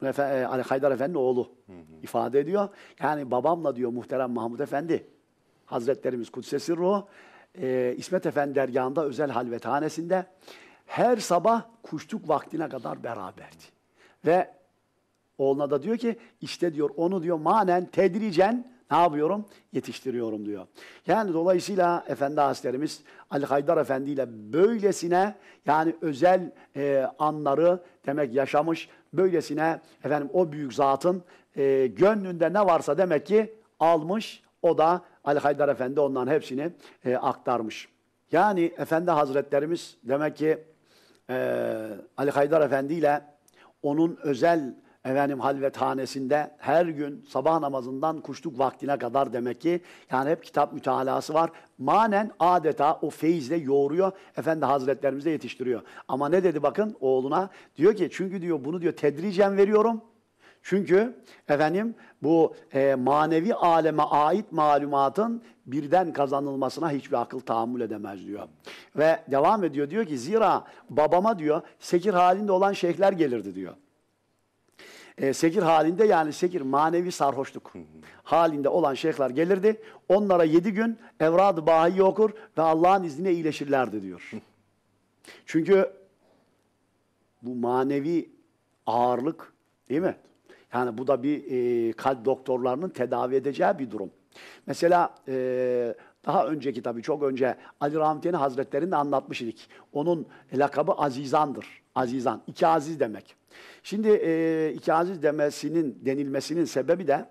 Speaker 2: Bu Efe, e, Ali Haydar Efendi oğlu hı hı. ifade ediyor. Yani babamla diyor muhterem Mahmut Efendi, Hazretlerimiz Kudsesi Ruh, e, İsmet Efendi dergahında özel halvethanesinde her sabah kuşluk vaktine kadar beraberdi. Ve oğluna da diyor ki işte diyor onu diyor manen tedricen ne yapıyorum? Yetiştiriyorum diyor. Yani dolayısıyla Efendi Hazretlerimiz Ali Haydar Efendi ile böylesine yani özel e, anları demek yaşamış. Böylesine efendim o büyük zatın e, gönlünde ne varsa demek ki almış. O da Ali Haydar Efendi onların hepsini e, aktarmış. Yani Efendi Hazretlerimiz demek ki e, Ali Haydar Efendi ile onun özel efendim halvethanesinde her gün sabah namazından kuşluk vaktine kadar demek ki yani hep kitap mütalası var. Manen adeta o feyizle yoğuruyor. Efendi Hazretlerimize yetiştiriyor. Ama ne dedi bakın oğluna? Diyor ki çünkü diyor bunu diyor tedricen veriyorum. Çünkü efendim bu e, manevi aleme ait malumatın birden kazanılmasına hiçbir akıl tahammül edemez diyor. Ve devam ediyor diyor ki zira babama diyor sekir halinde olan şeyhler gelirdi diyor e, sekir halinde yani sekir manevi sarhoşluk hı hı. halinde olan şeyhler gelirdi. Onlara yedi gün evrad-ı bahiyi okur ve Allah'ın izniyle iyileşirlerdi diyor. Hı. Çünkü bu manevi ağırlık değil mi? Yani bu da bir e, kalp doktorlarının tedavi edeceği bir durum. Mesela e, daha önceki tabii çok önce Ali Rahmetli Hazretleri'ni anlatmış idik. Onun lakabı Azizan'dır. Azizan. İki aziz demek. Şimdi e, iki demesinin, denilmesinin sebebi de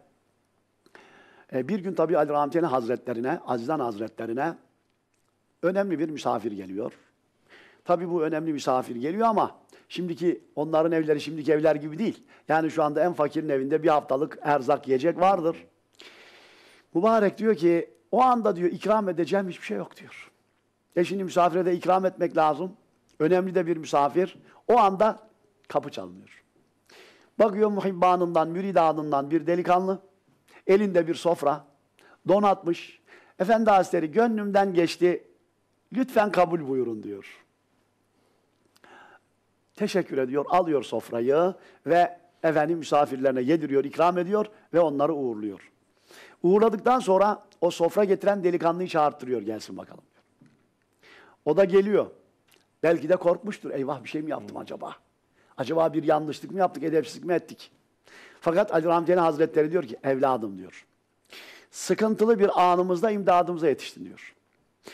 Speaker 2: e, bir gün tabii Ali Rahmetli Hazretlerine, Azizan Hazretlerine önemli bir misafir geliyor. Tabii bu önemli misafir geliyor ama şimdiki onların evleri şimdiki evler gibi değil. Yani şu anda en fakirin evinde bir haftalık erzak yiyecek vardır. Mübarek diyor ki o anda diyor ikram edeceğim hiçbir şey yok diyor. E şimdi misafire de ikram etmek lazım. Önemli de bir misafir. O anda Kapı çalınıyor. Bakıyor muhibbanından, müridanından bir delikanlı. Elinde bir sofra. Donatmış. Efendi Hazretleri gönlümden geçti. Lütfen kabul buyurun diyor. Teşekkür ediyor. Alıyor sofrayı ve efendim misafirlerine yediriyor, ikram ediyor ve onları uğurluyor. Uğurladıktan sonra o sofra getiren delikanlıyı çağırttırıyor gelsin bakalım. O da geliyor. Belki de korkmuştur. Eyvah bir şey mi yaptım hmm. acaba? Acaba bir yanlışlık mı yaptık, edepsizlik mi ettik? Fakat Ali Ramazan Hazretleri diyor ki evladım diyor. Sıkıntılı bir anımızda imdadımıza yetiştin diyor.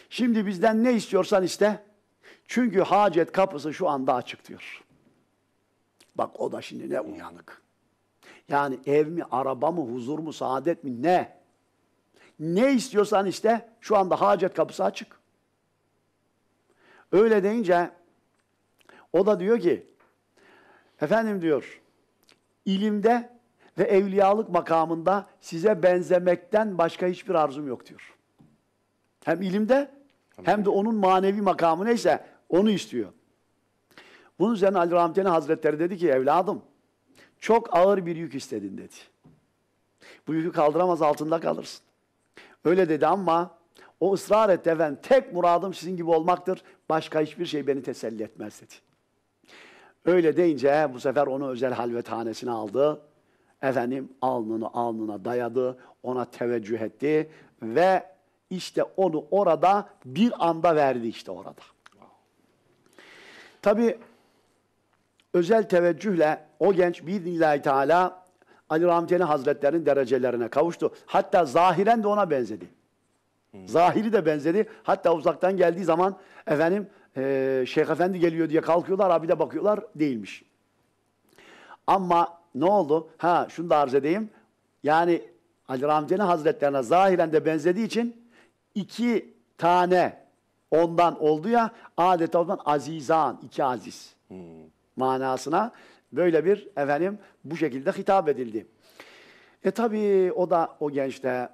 Speaker 2: Şimdi bizden ne istiyorsan iste. Çünkü hacet kapısı şu anda açık diyor. Bak o da şimdi ne uyanık. Yani ev mi, araba mı, huzur mu, saadet mi ne? Ne istiyorsan işte şu anda hacet kapısı açık. Öyle deyince o da diyor ki Efendim diyor, ilimde ve evliyalık makamında size benzemekten başka hiçbir arzum yok diyor. Hem ilimde hem de onun manevi makamı neyse onu istiyor. Bunun üzerine Ali Rahmetli Hazretleri dedi ki evladım çok ağır bir yük istedin dedi. Bu yükü kaldıramaz altında kalırsın. Öyle dedi ama o ısrar etti efendim tek muradım sizin gibi olmaktır. Başka hiçbir şey beni teselli etmez dedi. Öyle deyince bu sefer onu özel halvethanesine aldı. Efendim alnını alnına dayadı, ona teveccüh etti ve işte onu orada bir anda verdi işte orada. Tabi özel teveccühle o genç biiznillahü teala Ali Rahmetli Hazretleri'nin derecelerine kavuştu. Hatta zahiren de ona benzedi. Zahiri de benzedi. Hatta uzaktan geldiği zaman efendim e, Şeyh Efendi geliyor diye kalkıyorlar. Abi de bakıyorlar değilmiş. Ama ne oldu? Ha şunu da arz edeyim. Yani Ali Ramzeli Hazretlerine zahiren de benzediği için iki tane ondan oldu ya adeta ondan azizan, iki aziz hmm. manasına böyle bir efendim bu şekilde hitap edildi. E tabi o da o gençte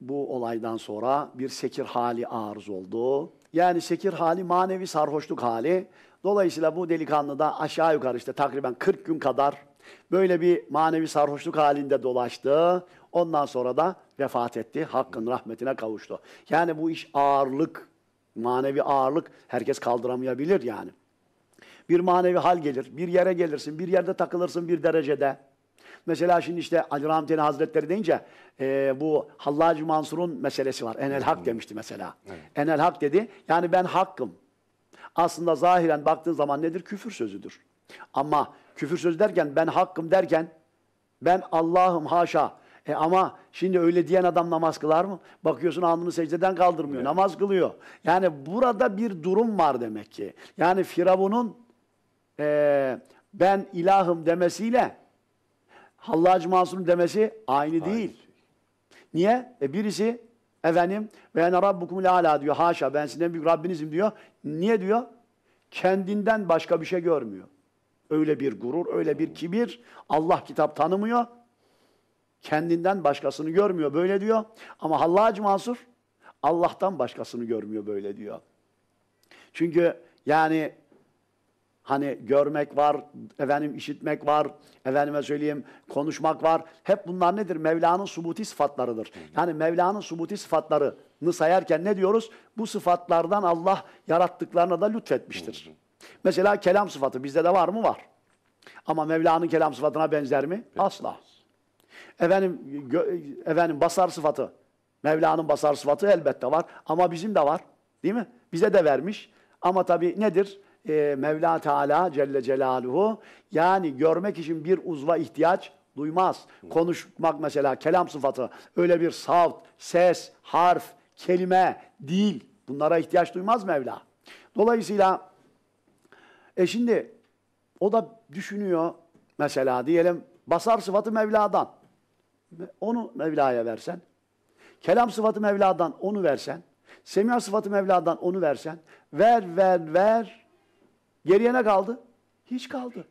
Speaker 2: bu olaydan sonra bir sekir hali arz oldu. Yani sekir hali manevi sarhoşluk hali. Dolayısıyla bu delikanlı da aşağı yukarı işte takriben 40 gün kadar böyle bir manevi sarhoşluk halinde dolaştı. Ondan sonra da vefat etti. Hakkın rahmetine kavuştu. Yani bu iş ağırlık, manevi ağırlık herkes kaldıramayabilir yani. Bir manevi hal gelir, bir yere gelirsin, bir yerde takılırsın bir derecede. Mesela şimdi işte Ali Ramazan Hazretleri deyince e, bu Hallacı Mansur'un meselesi var. Enel Hak demişti mesela. Evet. Enel Hak dedi. Yani ben hakkım. Aslında zahiren baktığın zaman nedir? Küfür sözüdür. Ama küfür sözü derken ben hakkım derken ben Allah'ım haşa. E ama şimdi öyle diyen adam namaz kılar mı? Bakıyorsun alnını secdeden kaldırmıyor. Evet. Namaz kılıyor. Yani burada bir durum var demek ki. Yani Firavun'un e, ben ilahım demesiyle Hallac masum demesi aynı değil. Şey. Niye? E birisi efendim ve ene rabbukum ala diyor. Haşa ben sizden büyük Rabbinizim diyor. Niye diyor? Kendinden başka bir şey görmüyor. Öyle bir gurur, öyle bir hmm. kibir. Allah kitap tanımıyor. Kendinden başkasını görmüyor böyle diyor. Ama Hallac masur Allah'tan başkasını görmüyor böyle diyor. Çünkü yani Hani görmek var, efendim işitmek var, efendime söyleyeyim konuşmak var. Hep bunlar nedir? Mevla'nın subuti sıfatlarıdır. Yani Mevla'nın subuti sıfatlarını sayarken ne diyoruz? Bu sıfatlardan Allah yarattıklarına da lütfetmiştir. Mesela kelam sıfatı bizde de var mı? Var. Ama Mevla'nın kelam sıfatına benzer mi? Asla. Efendim, efendim basar sıfatı. Mevla'nın basar sıfatı elbette var ama bizim de var. Değil mi? Bize de vermiş. Ama tabii nedir? e, Mevla Teala Celle Celaluhu yani görmek için bir uzva ihtiyaç duymaz. Konuşmak mesela kelam sıfatı öyle bir savt, ses, harf, kelime, dil bunlara ihtiyaç duymaz Mevla. Dolayısıyla e şimdi o da düşünüyor mesela diyelim basar sıfatı Mevla'dan. Onu Mevla'ya versen. Kelam sıfatı Mevla'dan onu versen. semya sıfatı Mevla'dan onu versen. Ver ver ver Geriye ne kaldı? Hiç kaldı.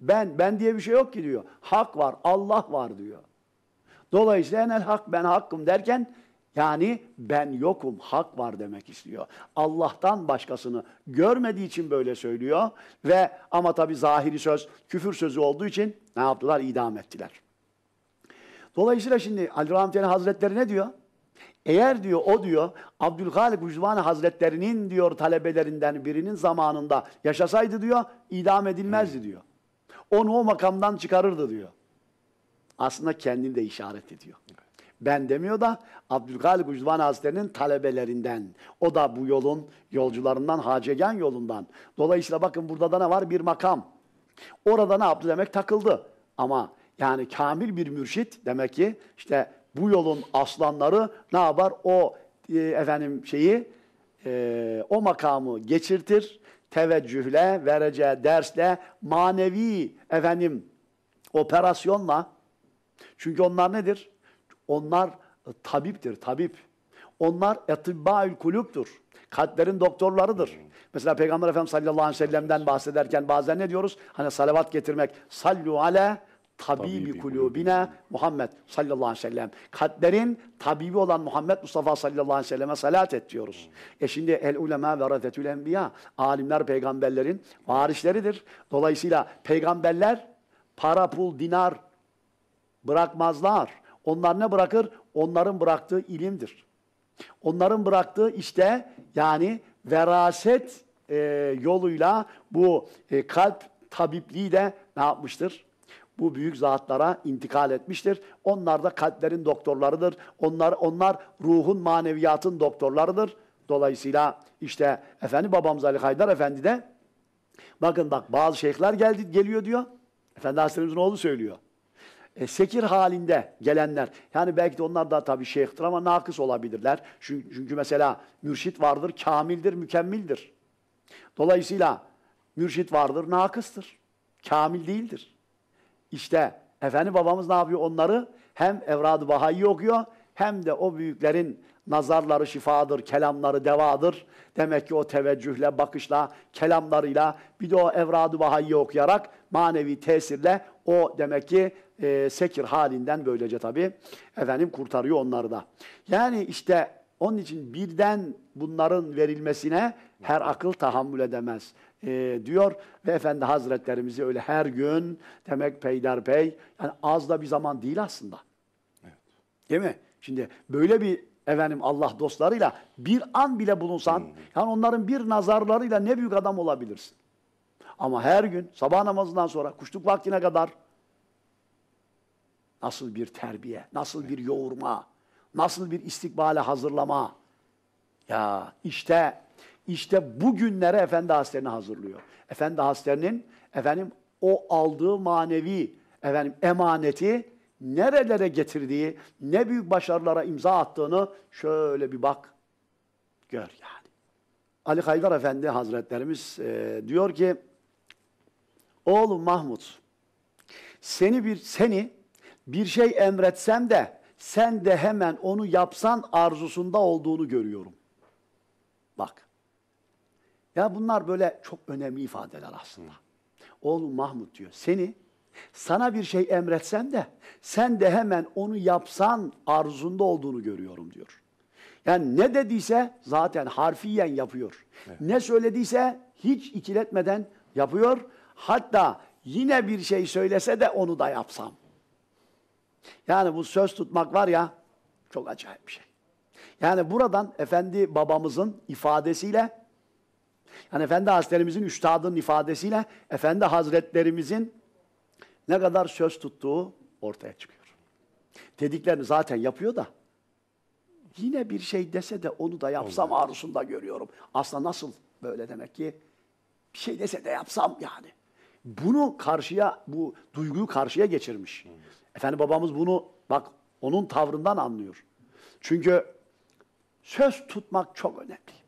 Speaker 2: Ben, ben diye bir şey yok ki diyor. Hak var, Allah var diyor. Dolayısıyla enel hak, ben hakkım derken yani ben yokum, hak var demek istiyor. Allah'tan başkasını görmediği için böyle söylüyor ve ama tabi zahiri söz küfür sözü olduğu için ne yaptılar? İdam ettiler. Dolayısıyla şimdi Ali Rahmetli Hazretleri ne diyor? Eğer diyor o diyor Abdülhalik Vücvani Hazretlerinin diyor talebelerinden birinin zamanında yaşasaydı diyor idam edilmezdi Hı. Hmm. diyor. Onu o makamdan çıkarırdı diyor. Aslında kendini de işaret ediyor. Ben demiyor da Abdülhalik Vücvani Hazretleri'nin talebelerinden. O da bu yolun yolcularından, Hacegan yolundan. Dolayısıyla bakın burada da ne var? Bir makam. Orada ne yaptı demek? Takıldı. Ama yani kamil bir mürşit demek ki işte bu yolun aslanları ne yapar? O e, efendim şeyi e, o makamı geçirtir. Teveccühle, vereceği dersle, manevi efendim operasyonla. Çünkü onlar nedir? Onlar e, tabiptir, tabip. Onlar etibbaül kulüptür. Kalplerin doktorlarıdır. Mesela Peygamber Efendimiz sallallahu aleyhi ve sellem'den bahsederken bazen ne diyoruz? Hani salavat getirmek. Sallu ale tabibi kulubina Muhammed sallallahu aleyhi ve sellem. Kalplerin tabibi olan Muhammed Mustafa sallallahu aleyhi ve selleme salat et diyoruz. Hmm. E şimdi el ulema ve radetül enbiya. Alimler peygamberlerin varisleridir. Dolayısıyla peygamberler para, pul, dinar bırakmazlar. Onlar ne bırakır? Onların bıraktığı ilimdir. Onların bıraktığı işte yani veraset e, yoluyla bu e, kalp tabipliği de ne yapmıştır? bu büyük zatlara intikal etmiştir. Onlar da kalplerin doktorlarıdır. Onlar onlar ruhun maneviyatın doktorlarıdır. Dolayısıyla işte Efendi babamız Ali Haydar Efendi de bakın bak bazı şeyhler geldi geliyor diyor. Efendi Hazretlerimizin oğlu söylüyor. E, sekir halinde gelenler, yani belki de onlar da tabii şeyhtir ama nakıs olabilirler. Çünkü, çünkü mesela mürşit vardır, kamildir, mükemmildir. Dolayısıyla mürşit vardır, nakıstır. Kamil değildir. İşte Efendi babamız ne yapıyor onları? Hem Evrad-ı Baha'yı okuyor hem de o büyüklerin nazarları şifadır, kelamları devadır. Demek ki o teveccühle, bakışla, kelamlarıyla bir de o Evrad-ı Baha'yı okuyarak manevi tesirle o demek ki e, sekir halinden böylece tabii efendim kurtarıyor onları da. Yani işte onun için birden bunların verilmesine her akıl tahammül edemez e, diyor ve Efendi Hazretlerimizi öyle her gün demek peyderpey yani az da bir zaman değil aslında. Evet. Değil mi? Şimdi böyle bir efendim Allah dostlarıyla bir an bile bulunsan hmm. yani onların bir nazarlarıyla ne büyük adam olabilirsin. Ama her gün sabah namazından sonra kuşluk vaktine kadar nasıl bir terbiye, nasıl bir yoğurma, nasıl bir istikbale hazırlama. Ya işte işte bu günlere Efendi Hazretlerini hazırlıyor. Efendi Hazretlerinin efendim o aldığı manevi efendim emaneti nerelere getirdiği, ne büyük başarılara imza attığını şöyle bir bak, gör yani. Ali Haydar Efendi Hazretlerimiz e, diyor ki, oğlum Mahmut, seni bir seni bir şey emretsem de sen de hemen onu yapsan arzusunda olduğunu görüyorum. Ya bunlar böyle çok önemli ifadeler aslında. Oğlum Mahmut diyor seni sana bir şey emretsem de sen de hemen onu yapsan arzunda olduğunu görüyorum diyor. Yani ne dediyse zaten harfiyen yapıyor. Evet. Ne söylediyse hiç ikiletmeden yapıyor. Hatta yine bir şey söylese de onu da yapsam. Yani bu söz tutmak var ya çok acayip bir şey. Yani buradan efendi babamızın ifadesiyle yani Efendi Hazretlerimizin üstadının ifadesiyle Efendi Hazretlerimizin ne kadar söz tuttuğu ortaya çıkıyor. Dediklerini zaten yapıyor da yine bir şey dese de onu da yapsam Olmaz. arusunda görüyorum. Aslında nasıl böyle demek ki bir şey dese de yapsam yani. Bunu karşıya, bu duyguyu karşıya geçirmiş. Efendi babamız bunu bak onun tavrından anlıyor. Çünkü söz tutmak çok önemli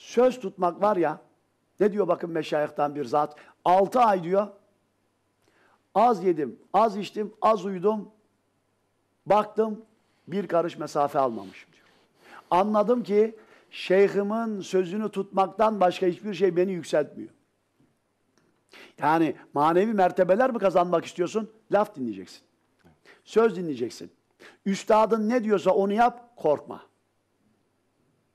Speaker 2: söz tutmak var ya, ne diyor bakın meşayihtan bir zat? Altı ay diyor, az yedim, az içtim, az uyudum, baktım bir karış mesafe almamışım diyor. Anladım ki şeyhimin sözünü tutmaktan başka hiçbir şey beni yükseltmiyor. Yani manevi mertebeler mi kazanmak istiyorsun? Laf dinleyeceksin. Söz dinleyeceksin. Üstadın ne diyorsa onu yap, korkma.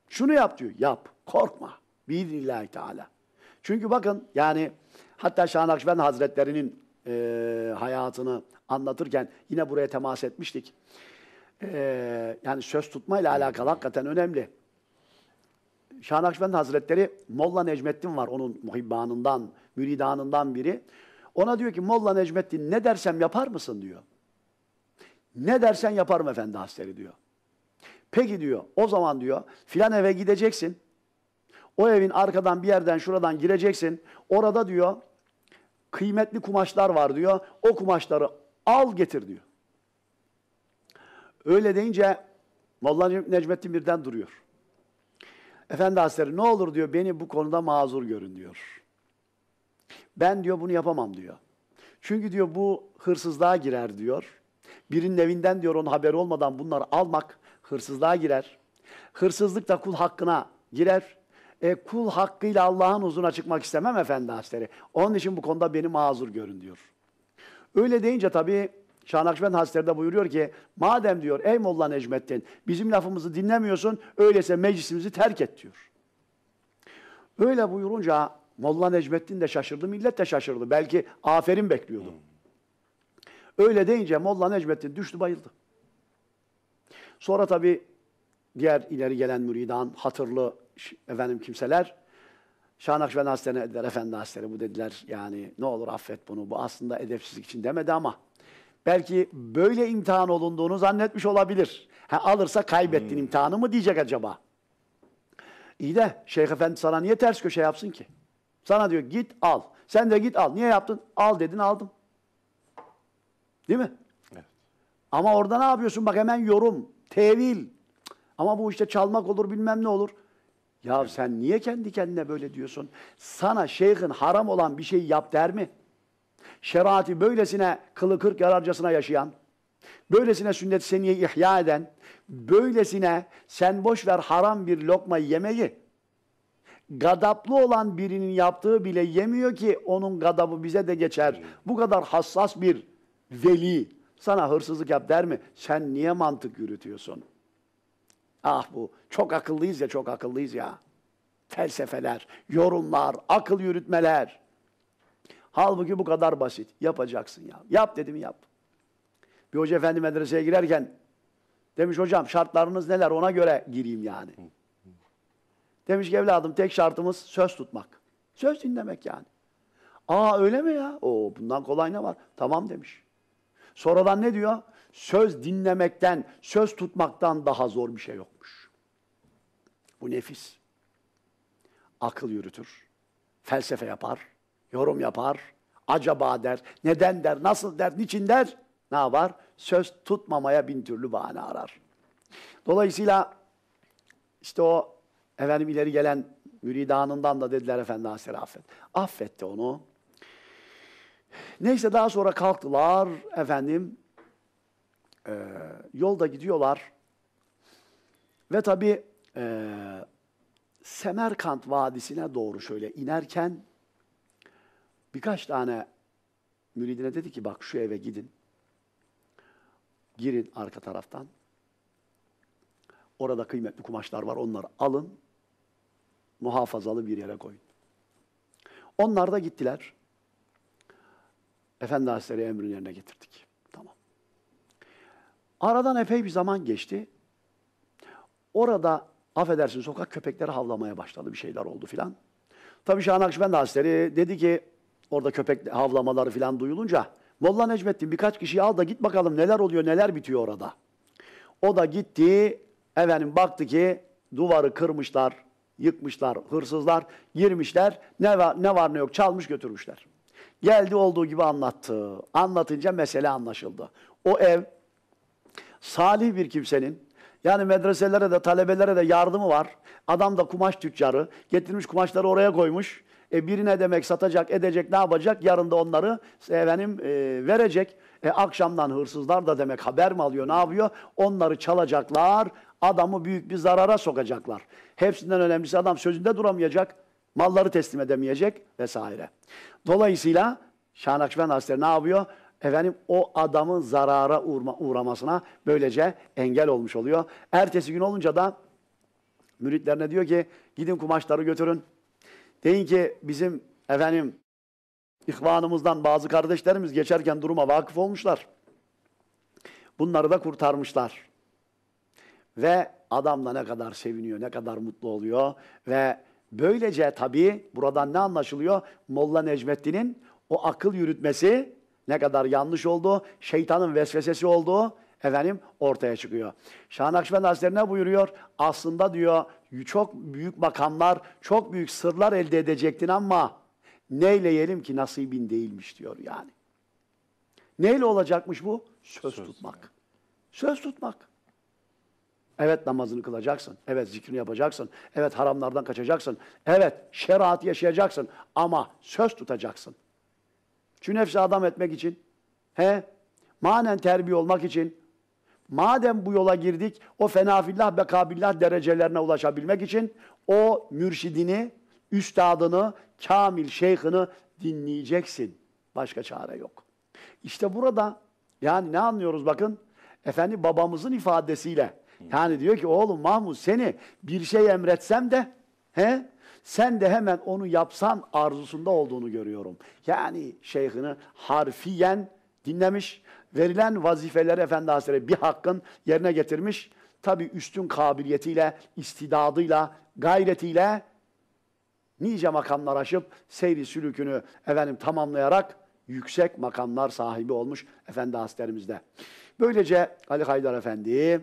Speaker 2: Şunu yap diyor, yap. Korkma. Biiznillahü Teala. Çünkü bakın yani hatta Şah Nakşibend Hazretleri'nin e, hayatını anlatırken yine buraya temas etmiştik. E, yani söz tutmayla alakalı hakikaten önemli. Şah Nakşibend Hazretleri Molla Necmettin var onun muhibbanından, müridanından biri. Ona diyor ki Molla Necmettin ne dersem yapar mısın diyor. Ne dersen yaparım efendi hasteri diyor. Peki diyor o zaman diyor filan eve gideceksin. O evin arkadan bir yerden şuradan gireceksin. Orada diyor kıymetli kumaşlar var diyor. O kumaşları al getir diyor. Öyle deyince vallahi Necmettin birden duruyor. Efendi Hazretleri ne olur diyor beni bu konuda mazur görün diyor. Ben diyor bunu yapamam diyor. Çünkü diyor bu hırsızlığa girer diyor. Birinin evinden diyor onun haberi olmadan bunları almak hırsızlığa girer. Hırsızlık da kul hakkına girer e, kul hakkıyla Allah'ın huzuruna çıkmak istemem efendi hasleri. Onun için bu konuda beni mazur görün diyor. Öyle deyince tabii Şahnak Hazretleri de buyuruyor ki madem diyor ey Molla Necmettin bizim lafımızı dinlemiyorsun öyleyse meclisimizi terk et diyor. Öyle buyurunca Molla Necmettin de şaşırdı millet de şaşırdı. Belki aferin bekliyordu. Öyle deyince Molla Necmettin düştü bayıldı. Sonra tabii diğer ileri gelen müridan hatırlı efendim kimseler Şah Nakşibendi Hazretleri dediler, Efendi Hazretleri bu dediler yani ne olur affet bunu. Bu aslında edepsizlik için demedi ama belki böyle imtihan olunduğunu zannetmiş olabilir. Ha, alırsa kaybettin hmm. imtihanı mı diyecek acaba? İyi de Şeyh Efendi sana niye ters köşe yapsın ki? Sana diyor git al. Sen de git al. Niye yaptın? Al dedin aldım. Değil mi? Evet. Ama orada ne yapıyorsun? Bak hemen yorum, tevil. Ama bu işte çalmak olur bilmem ne olur. Ya evet. sen niye kendi kendine böyle diyorsun? Sana şeyhin haram olan bir şey yap der mi? Şerati böylesine kılı kırk yararcasına yaşayan, böylesine sünnet seniye ihya eden, böylesine sen boş ver haram bir lokma yemeyi, gadaplı olan birinin yaptığı bile yemiyor ki onun gadabı bize de geçer. Bu kadar hassas bir veli sana hırsızlık yap der mi? Sen niye mantık yürütüyorsun?'' Ah bu çok akıllıyız ya çok akıllıyız ya. Felsefeler, yorumlar, akıl yürütmeler. Halbuki bu kadar basit. Yapacaksın ya. Yap dedim yap. Bir hoca efendi medreseye girerken demiş hocam şartlarınız neler ona göre gireyim yani. Demiş ki evladım tek şartımız söz tutmak. Söz dinlemek yani. Aa öyle mi ya? Oo bundan kolay ne var? Tamam demiş. Sonradan ne diyor? söz dinlemekten, söz tutmaktan daha zor bir şey yokmuş. Bu nefis. Akıl yürütür, felsefe yapar, yorum yapar, acaba der, neden der, nasıl der, niçin der, ne var? Söz tutmamaya bin türlü bahane arar. Dolayısıyla işte o efendim ileri gelen müridanından da dediler Efendi Hasir affet. Affetti onu. Neyse daha sonra kalktılar efendim e, yolda gidiyorlar ve tabi e, Semerkant Vadisi'ne doğru şöyle inerken birkaç tane müridine dedi ki bak şu eve gidin. Girin arka taraftan. Orada kıymetli kumaşlar var onları alın. Muhafazalı bir yere koyun. Onlar da gittiler. Efendi Hazretleri emrin yerine getirdik. Aradan epey bir zaman geçti. Orada affedersin sokak köpekleri havlamaya başladı. Bir şeyler oldu filan. Tabii Şahin Akşibendi Hazretleri dedi ki orada köpek havlamaları filan duyulunca Molla Necmettin birkaç kişiyi al da git bakalım neler oluyor neler bitiyor orada. O da gitti efendim baktı ki duvarı kırmışlar, yıkmışlar, hırsızlar girmişler. Ne var ne, var ne yok çalmış götürmüşler. Geldi olduğu gibi anlattı. Anlatınca mesele anlaşıldı. O ev Salih bir kimsenin yani medreselere de talebelere de yardımı var. Adam da kumaş tüccarı. Getirmiş kumaşları oraya koymuş. E birine demek satacak, edecek, ne yapacak? Yarın da onları e, efendim, e, verecek. E, akşamdan hırsızlar da demek haber mi alıyor, ne yapıyor? Onları çalacaklar, adamı büyük bir zarara sokacaklar. Hepsinden önemlisi adam sözünde duramayacak, malları teslim edemeyecek vesaire. Dolayısıyla Şah Nakşibend Hazretleri ne yapıyor? efendim o adamın zarara uğrama, uğramasına böylece engel olmuş oluyor. Ertesi gün olunca da müritlerine diyor ki gidin kumaşları götürün. Deyin ki bizim efendim ihvanımızdan bazı kardeşlerimiz geçerken duruma vakıf olmuşlar. Bunları da kurtarmışlar. Ve adam da ne kadar seviniyor, ne kadar mutlu oluyor. Ve böylece tabii buradan ne anlaşılıyor? Molla Necmettin'in o akıl yürütmesi ne kadar yanlış olduğu, şeytanın vesvesesi olduğu efendim ortaya çıkıyor. Şah Nakşibend Hazretleri ne buyuruyor? Aslında diyor çok büyük makamlar, çok büyük sırlar elde edecektin ama neyle yelim ki nasibin değilmiş diyor yani. Neyle olacakmış bu? Söz, Söz tutmak. Yani. Söz tutmak. Evet namazını kılacaksın. Evet zikrini yapacaksın. Evet haramlardan kaçacaksın. Evet şeriatı yaşayacaksın. Ama söz tutacaksın. Şu nefsi adam etmek için. He? Manen terbiye olmak için. Madem bu yola girdik, o fenafillah ve kabillah derecelerine ulaşabilmek için o mürşidini, üstadını, kamil şeyhini dinleyeceksin. Başka çare yok. İşte burada yani ne anlıyoruz bakın? Efendi babamızın ifadesiyle. Yani diyor ki oğlum Mahmut seni bir şey emretsem de he sen de hemen onu yapsan arzusunda olduğunu görüyorum. Yani şeyhini harfiyen dinlemiş, verilen vazifeleri Efendi Hazretleri bir hakkın yerine getirmiş. Tabii üstün kabiliyetiyle, istidadıyla, gayretiyle nice makamlar aşıp seyri sülükünü efendim tamamlayarak yüksek makamlar sahibi olmuş Efendi Hazretlerimizde. Böylece Ali Haydar Efendi,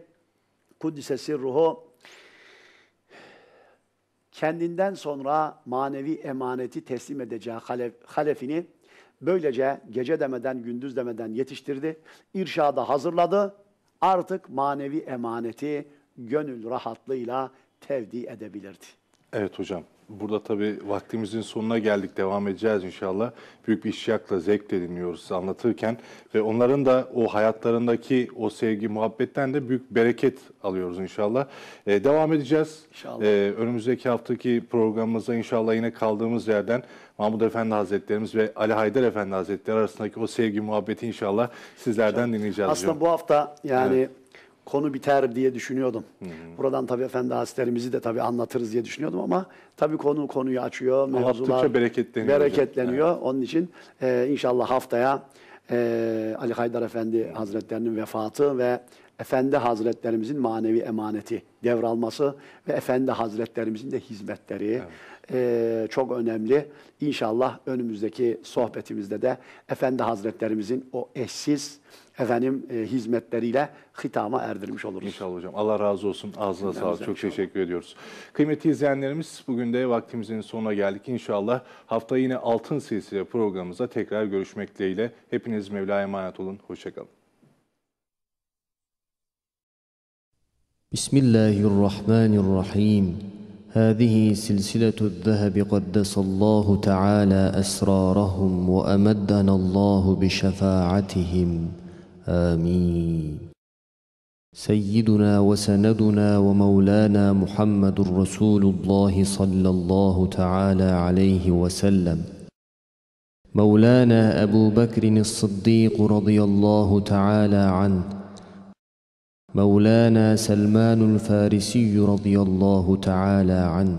Speaker 2: Kuddise Sirruhu kendinden sonra manevi emaneti teslim edeceği halef, halefini böylece gece demeden gündüz demeden yetiştirdi. İrşada hazırladı. Artık manevi emaneti gönül rahatlığıyla tevdi edebilirdi.
Speaker 1: Evet hocam. Burada tabii vaktimizin sonuna geldik. Devam edeceğiz inşallah. Büyük bir işyakla zevk de dinliyoruz anlatırken. Ve onların da o hayatlarındaki o sevgi, muhabbetten de büyük bereket alıyoruz inşallah. Ee, devam edeceğiz. İnşallah. Ee, önümüzdeki haftaki programımızda inşallah yine kaldığımız yerden Mahmud Efendi Hazretlerimiz ve Ali Haydar Efendi Hazretleri arasındaki o sevgi, muhabbeti inşallah sizlerden inşallah. dinleyeceğiz. Aslında hocam.
Speaker 2: bu hafta yani... Evet konu biter diye düşünüyordum. Hı hı. Buradan tabii Efendi Hazretlerimizi de tabii anlatırız diye düşünüyordum ama tabii konu konuyu açıyor. Mevzular bereketleniyor. Bereketleniyor. Evet. Onun için e, inşallah haftaya e, Ali Haydar Efendi Hazretlerinin vefatı ve Efendi Hazretlerimizin manevi emaneti devralması ve Efendi Hazretlerimizin de hizmetleri evet. e, çok önemli. İnşallah önümüzdeki sohbetimizde de Efendi Hazretlerimizin o eşsiz efendim e, hizmetleriyle hitama erdirmiş oluruz. İnşallah hocam. Allah
Speaker 1: razı olsun. Ağzına sağlık. Çok inşallah. teşekkür ediyoruz. Kıymetli izleyenlerimiz bugün de vaktimizin sonuna geldik. İnşallah hafta yine Altın Silsile programımıza tekrar görüşmek dileğiyle. Hepiniz Mevla'ya emanet olun. Hoşçakalın.
Speaker 4: بسم الله الرحمن الرحيم هذه سلسلة الذهب قدس الله تعالى أسرارهم وأمدنا الله بشفاعتهم آمين سيدنا وسندنا ومولانا محمد رسول الله صلى الله تعالى عليه وسلم مولانا أبو بكر الصديق رضي الله تعالى عنه مولانا سلمان الفارسي رضي الله تعالى عنه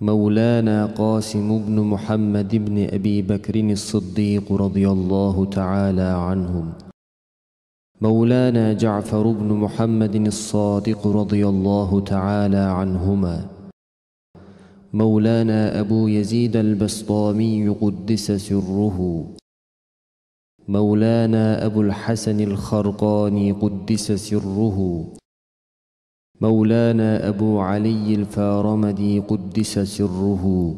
Speaker 4: مولانا قاسم بن محمد بن أبي بكر الصديق رضي الله تعالى عنهم مولانا جعفر بن محمد الصادق رضي الله تعالى عنهما مولانا أبو يزيد البسطامي قدس سره مولانا أبو الحسن الخرقاني قدس سره مولانا أبو علي الفارمدي قدس سره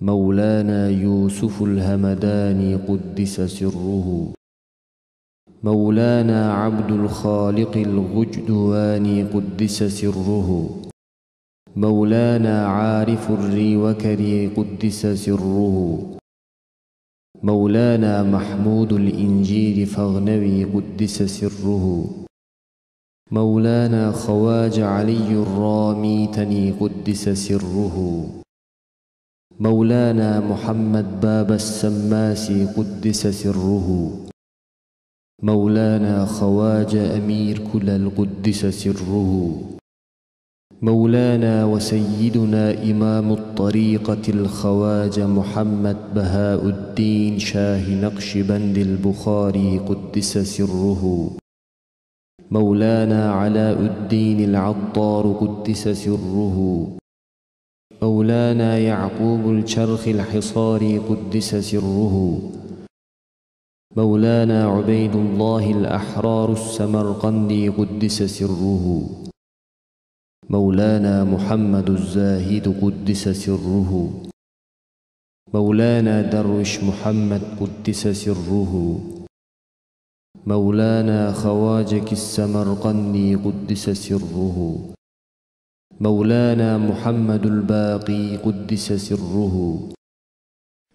Speaker 4: مولانا يوسف الهمداني قدس سره مولانا عبد الخالق الغجدواني قدس سره مولانا عارف الريوكري قدس سره مولانا محمود الإنجيل فاغنوي قدس سره مولانا خواج علي الرامي تني قدس سره مولانا محمد باب السماسي قدس سره مولانا خواج أمير كلل قدس سره مولانا وسيدنا إمام الطريقة الخواج محمد بهاء الدين شاه نقشبند البخاري قدس سره مولانا علاء الدين العطار قدس سره مولانا يعقوب الشرخ الحصاري قدس سره مولانا عبيد الله الأحرار السمرقندي قدس سره مولانا محمد الزاهد قدس سره مولانا درويش محمد قدس سره مولانا خواجك السمرقني قدس سره مولانا محمد الباقي قدس سره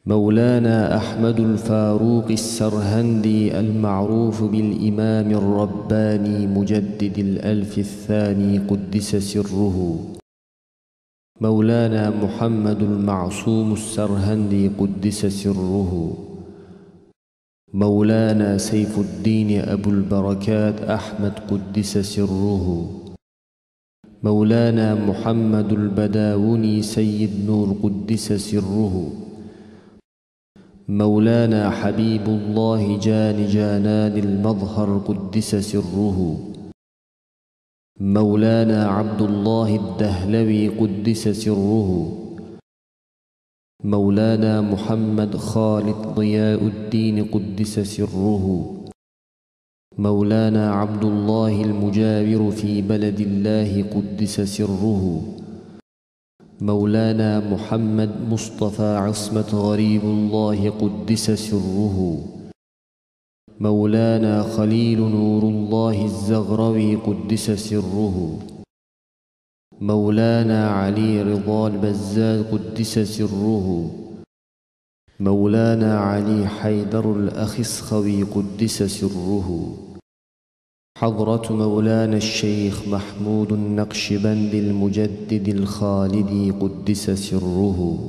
Speaker 4: مولانا أحمد الفاروق السرهندي المعروف بالإمام الرباني مجدد الألف الثاني قدس سره مولانا محمد المعصوم السرهندي قدس سره مولانا سيف الدين أبو البركات أحمد قدس سره مولانا محمد البداوني سيد نور قدس سره مولانا حبيب الله جان جانان المظهر قدس سره مولانا عبد الله الدهلوي قدس سره مولانا محمد خالد ضياء الدين قدس سره مولانا عبد الله المجاور في بلد الله قدس سره مولانا محمد مصطفى عصمة غريب الله قدس سره مولانا خليل نور الله الزغروي قدس سره مولانا علي رضا البزاز قدس سره مولانا علي حيدر الأخصخوي قدس سره حضرة مولانا الشيخ محمود النقشبند المجدد الخالدي قدس سره